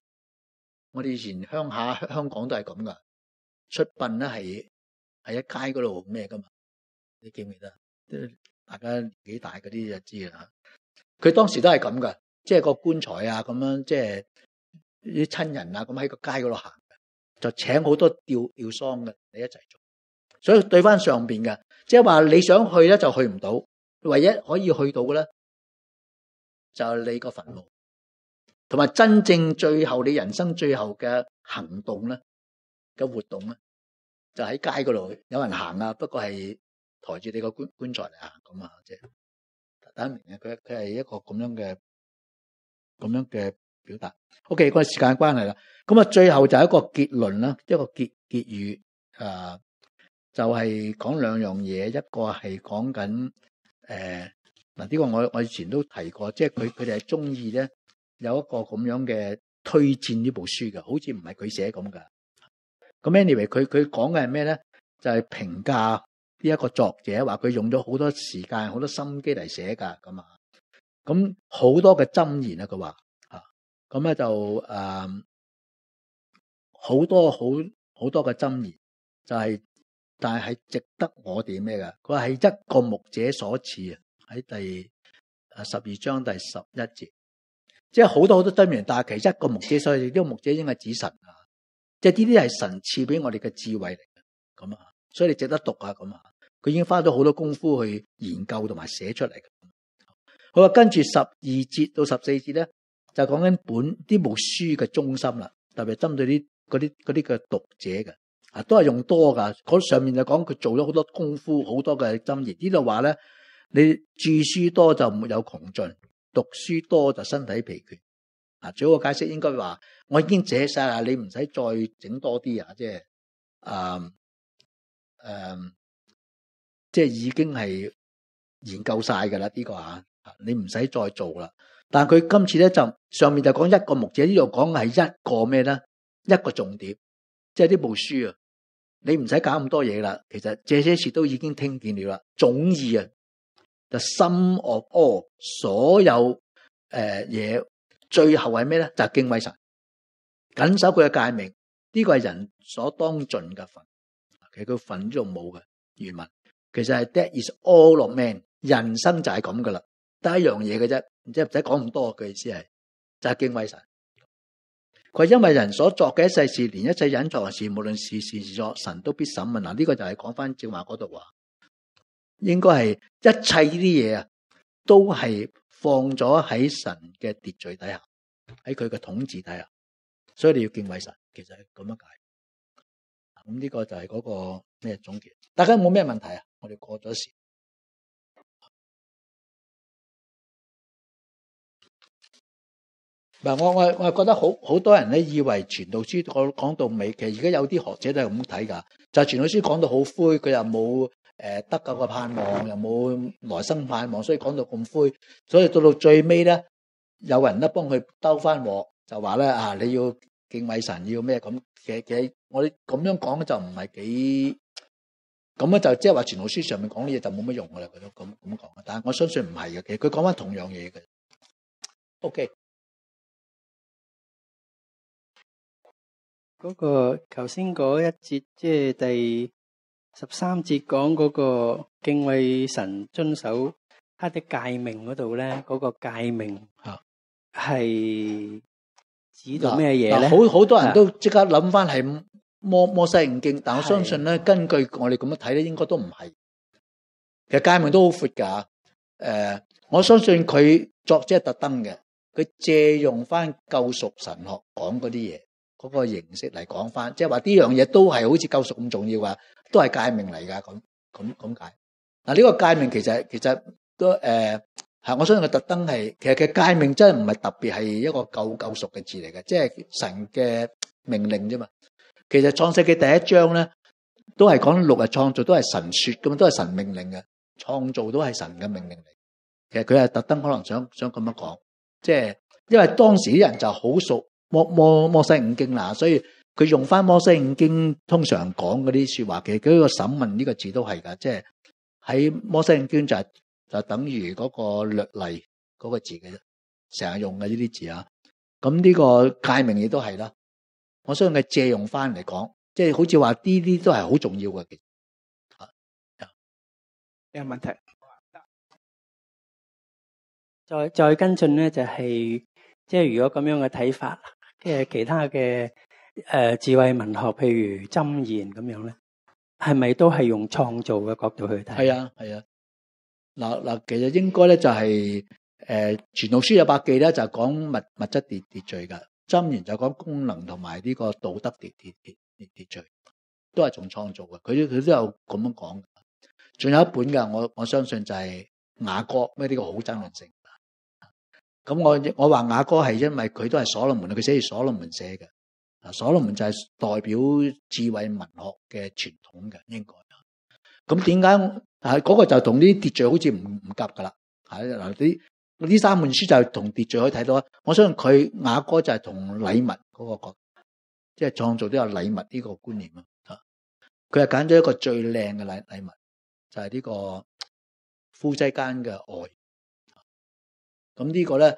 我哋以前鄉下、香港都係咁噶，出殡咧係係一街嗰度咩噶嘛？你記唔記得？大家幾大嗰啲就知啦。佢當時都係咁噶，即係個棺材啊咁樣，即係啲親人啊咁喺個街嗰度行，就請好多吊吊喪嘅你一齊做。所以對翻上边嘅，即係話你想去咧就去唔到，唯一可以去到嘅咧就係你個墳墓。同埋真正最後你人生最後嘅行動咧，嘅活動咧，就喺街嗰度有人行啊，不過係抬住你個棺棺材嚟行咁啊，即係單明嘅佢佢係一個咁樣嘅咁樣嘅表達。OK，嗰时時間關係啦，咁啊，最後就係一個結論啦，一個結结語啊，就係講兩樣嘢，一個係講緊诶嗱，呢個我我以前都提過，即係佢佢哋係中意咧。有一个咁样嘅推荐呢部书嘅，好似唔系佢写咁噶。咁 anyway，佢佢讲嘅系咩咧？就系评价呢一个作者，话佢用咗好多时间、好多心机嚟写噶，咁啊。咁好多嘅箴言啊，佢话啊，咁咧就诶好多好好多嘅箴言，就系但系值得我哋咩噶？佢系一个牧者所赐啊，喺第十二章第十一节。即系好多好多真言，但系其实个木者，所以呢个木者应系指神啊。即系呢啲系神赐俾我哋嘅智慧嚟嘅，咁啊，所以你值得读啊，咁啊，佢已经花咗好多功夫去研究同埋写出嚟。佢啊，跟住十二节到十四节咧，就讲紧本啲部书嘅中心啦，特别针对啲嗰啲嗰啲嘅读者嘅啊，都系用多噶。嗰上面就讲佢做咗好多功夫，好多嘅真言。呢度话咧，你注书多就没有穷尽。读书多就身体疲倦，啊！最好个解释应该话，我已经借晒啦，你唔使再整多啲啊！即系，诶诶，即系已经系研究晒噶啦呢个啊，你唔使再做啦。但佢今次咧就上面就讲一个木者，呢度讲系一个咩咧？一个重点，即系呢部书啊，你唔使搞咁多嘢啦。其实这些事都已经听见了啦，总义啊。就心 l l 所有诶嘢，最后系咩咧？就敬畏神，紧守佢嘅诫命，呢个系人所当尽嘅份。其实佢份都冇嘅原文，其实系 t h a t is all of man，人生就系咁噶啦，得一样嘢嘅啫，唔使唔使讲咁多嘅意思系，就敬畏神。佢因为人所作嘅一切事，连一切隐藏嘅事，无论事事事作，神都必审问。嗱，呢个就系讲翻《正话嗰度话。应该系一切呢啲嘢啊，都系放咗喺神嘅秩序底下，喺佢嘅统治底下，所以你要敬畏神，其实系咁样解。咁呢个就系嗰个咩总结？大家冇咩问题啊？我哋过咗时。嗱，我我我系觉得好好多人咧，以为传道书我讲到尾，其实而家有啲学者都系咁睇噶，就系传道书讲到好灰，佢又冇。誒得救嘅盼望，又冇來生盼望，所以講到咁灰，所以到到最尾咧，有人咧幫佢兜翻鑊，就話咧啊，你要敬畏神，要咩咁嘅嘅？我咁樣講就唔係幾咁咧，就即係話《全老書》上面講啲嘢就冇乜用噶啦。咁咁講，但係我相信唔係嘅，其實佢講翻同樣嘢嘅。OK，嗰個頭先嗰一節，即係第。十三节讲嗰个敬畏神遵守他的诫命嗰度咧，嗰个诫命吓系指到咩嘢咧？好好多人都即刻谂翻系摩摩西五经，但我相信咧，根据我哋咁样睇咧，应该都唔系。其实诫命都好阔噶，诶，我相信佢作者系特登嘅，佢借用翻救赎神学讲嗰啲嘢嗰个形式嚟讲翻，即系话呢样嘢都系好似救赎咁重要啊！都系界命嚟噶，咁咁咁解。嗱呢個界命其實其实都誒係，我相信佢特登係其實嘅界命真係唔係特別係一個舊舊熟嘅字嚟嘅，即係神嘅命令啫嘛。其實創世記第一章咧都係講六日創造，都係神说咁，嘛，都係神命令嘅創造都係神嘅命令嚟。其實佢係特登可能想想咁樣講，即係因為當時啲人就好熟摩摩摩西五經啦，所以。佢用翻《摩西五经》通常讲嗰啲说话嘅，佢个审问呢个字都系噶，即系喺《摩西五经》就就等于嗰个律例嗰个字嘅，成日用嘅呢啲字啊。咁呢个界名亦都系啦。我相信佢借用翻嚟讲，即系好似话呢啲都系好重要嘅。嘅有问题？再再跟进咧，就系即系如果咁样嘅睇法，即系其他嘅。诶，智慧文学譬如针言咁样咧，系咪都系用创造嘅角度去睇？系啊，系啊。嗱嗱，其实应该咧就系诶，传统书有百记咧，就讲物物质秩秩序噶。针言就讲功能同埋呢个道德秩秩秩秩序，都系从创造嘅。佢佢都有咁样讲。仲有一本嘅，我我相信就系雅歌，咩呢个好争论性。咁我我话雅歌系因为佢都系所罗门，佢写住所罗门写嘅。啊，所罗门就係代表智慧文學嘅傳統嘅，应该啊。咁點解啊？嗰個就同啲秩序好似唔唔夾噶啦。系嗱啲呢三本書就係同秩序可以睇到。我相信佢雅歌就係同禮物嗰個角，即係創造有禮物呢個觀念啊。佢係揀咗一個最靚嘅禮礼物，就係呢個夫妻間嘅愛。咁呢個咧？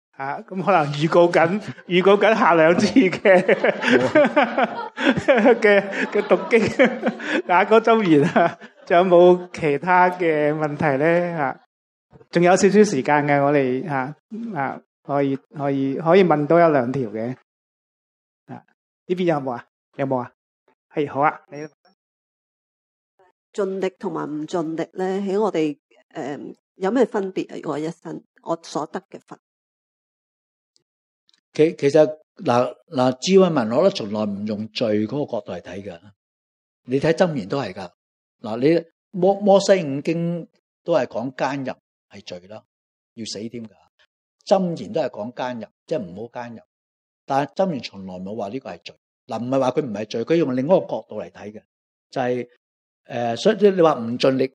吓咁可能预告紧预告紧下两次嘅 (laughs) 嘅嘅读经阿哥周贤啊，仲有冇其他嘅问题咧？吓，仲有少少时间嘅，我哋吓啊可以可以可以问多一两条嘅啊？呢边有冇啊？有冇啊？系好啊！你尽力同埋唔尽力咧，喺我哋诶有咩分别啊？我一生我所得嘅分。其其实嗱嗱，智慧文学咧从来唔用罪嗰个角度嚟睇噶。你睇针言都系噶嗱，你摩摩西五经都系讲奸淫系罪啦，要死添噶。针言都系讲奸淫，即系唔好奸淫。但系针言从来冇话呢个系罪嗱，唔系话佢唔系罪，佢用另一个角度嚟睇嘅，就系诶，所以你话唔尽力，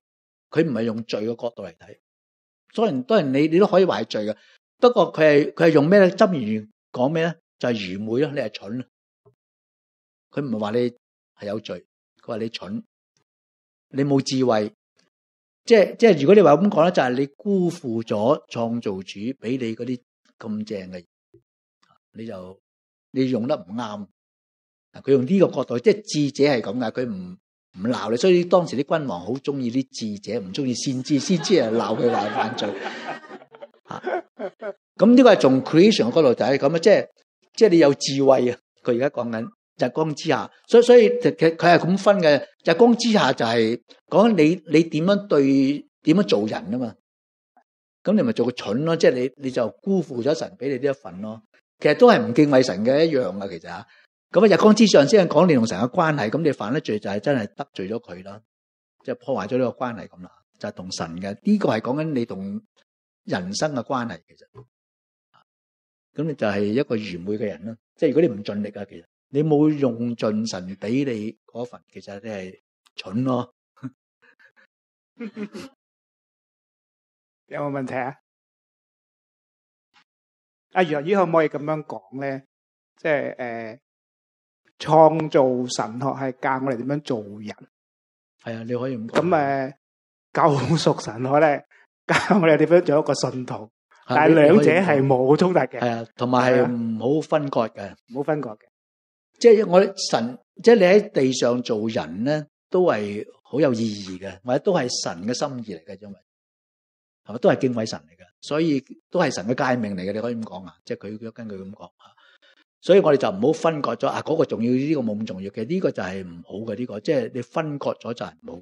佢唔系用罪嘅角度嚟睇，虽然当然你你都可以话系罪嘅，不过佢系佢系用咩咧？针言。讲咩咧？就系愚昧咯，你系蠢，佢唔系话你系有罪，佢话你蠢，你冇智慧，即系即系。如果你话咁讲咧，就系你辜负咗创造主俾你嗰啲咁正嘅，你就你用得唔啱。佢用呢个角度，即系智者系咁噶，佢唔唔闹你。所以当时啲君王好中意啲智者，唔中意先知先知啊，闹佢话犯罪。咁呢个系从 creation 嗰度就系咁啊，即系即系你有智慧啊！佢而家讲紧日光之下，所以所以佢佢系咁分嘅。日光之下就系讲你你点样对点样做人啊嘛？咁你咪做个蠢咯，即系你你就辜负咗神俾你呢一份咯。其实都系唔敬畏神嘅一样啊，其实啊。咁啊，日光之上先系讲你同神嘅关系。咁你犯得罪就系真系得罪咗佢即系破坏咗呢个关系咁啦。就系同神嘅呢个系讲紧你同人生嘅关系，其实。咁你就係一個愚昧嘅人啦。即系如果你唔盡力啊，其實你冇用盡神俾你嗰份，其實你係蠢咯。(laughs) 有冇問題啊？阿姨可唔可以咁樣講咧？即係誒創造神學係教我哋點樣做人，係啊，你可以咁講。咁诶，救赎神學咧，(laughs) 教我哋點樣做一個信徒。但系两者系冇冲突嘅，系啊，同埋系唔好分割嘅，唔好分割嘅。即系我神，即系你喺地上做人咧，都系好有意义嘅，或者都系神嘅心意嚟嘅，因为系咪都系敬畏神嚟嘅，所以都系神嘅诫命嚟嘅。你可以咁讲啊？即系佢根据咁讲啊。所以我哋就唔好分割咗啊！嗰个重要呢个冇咁重要嘅，呢个就系唔好嘅呢个，即系你分割咗就系冇。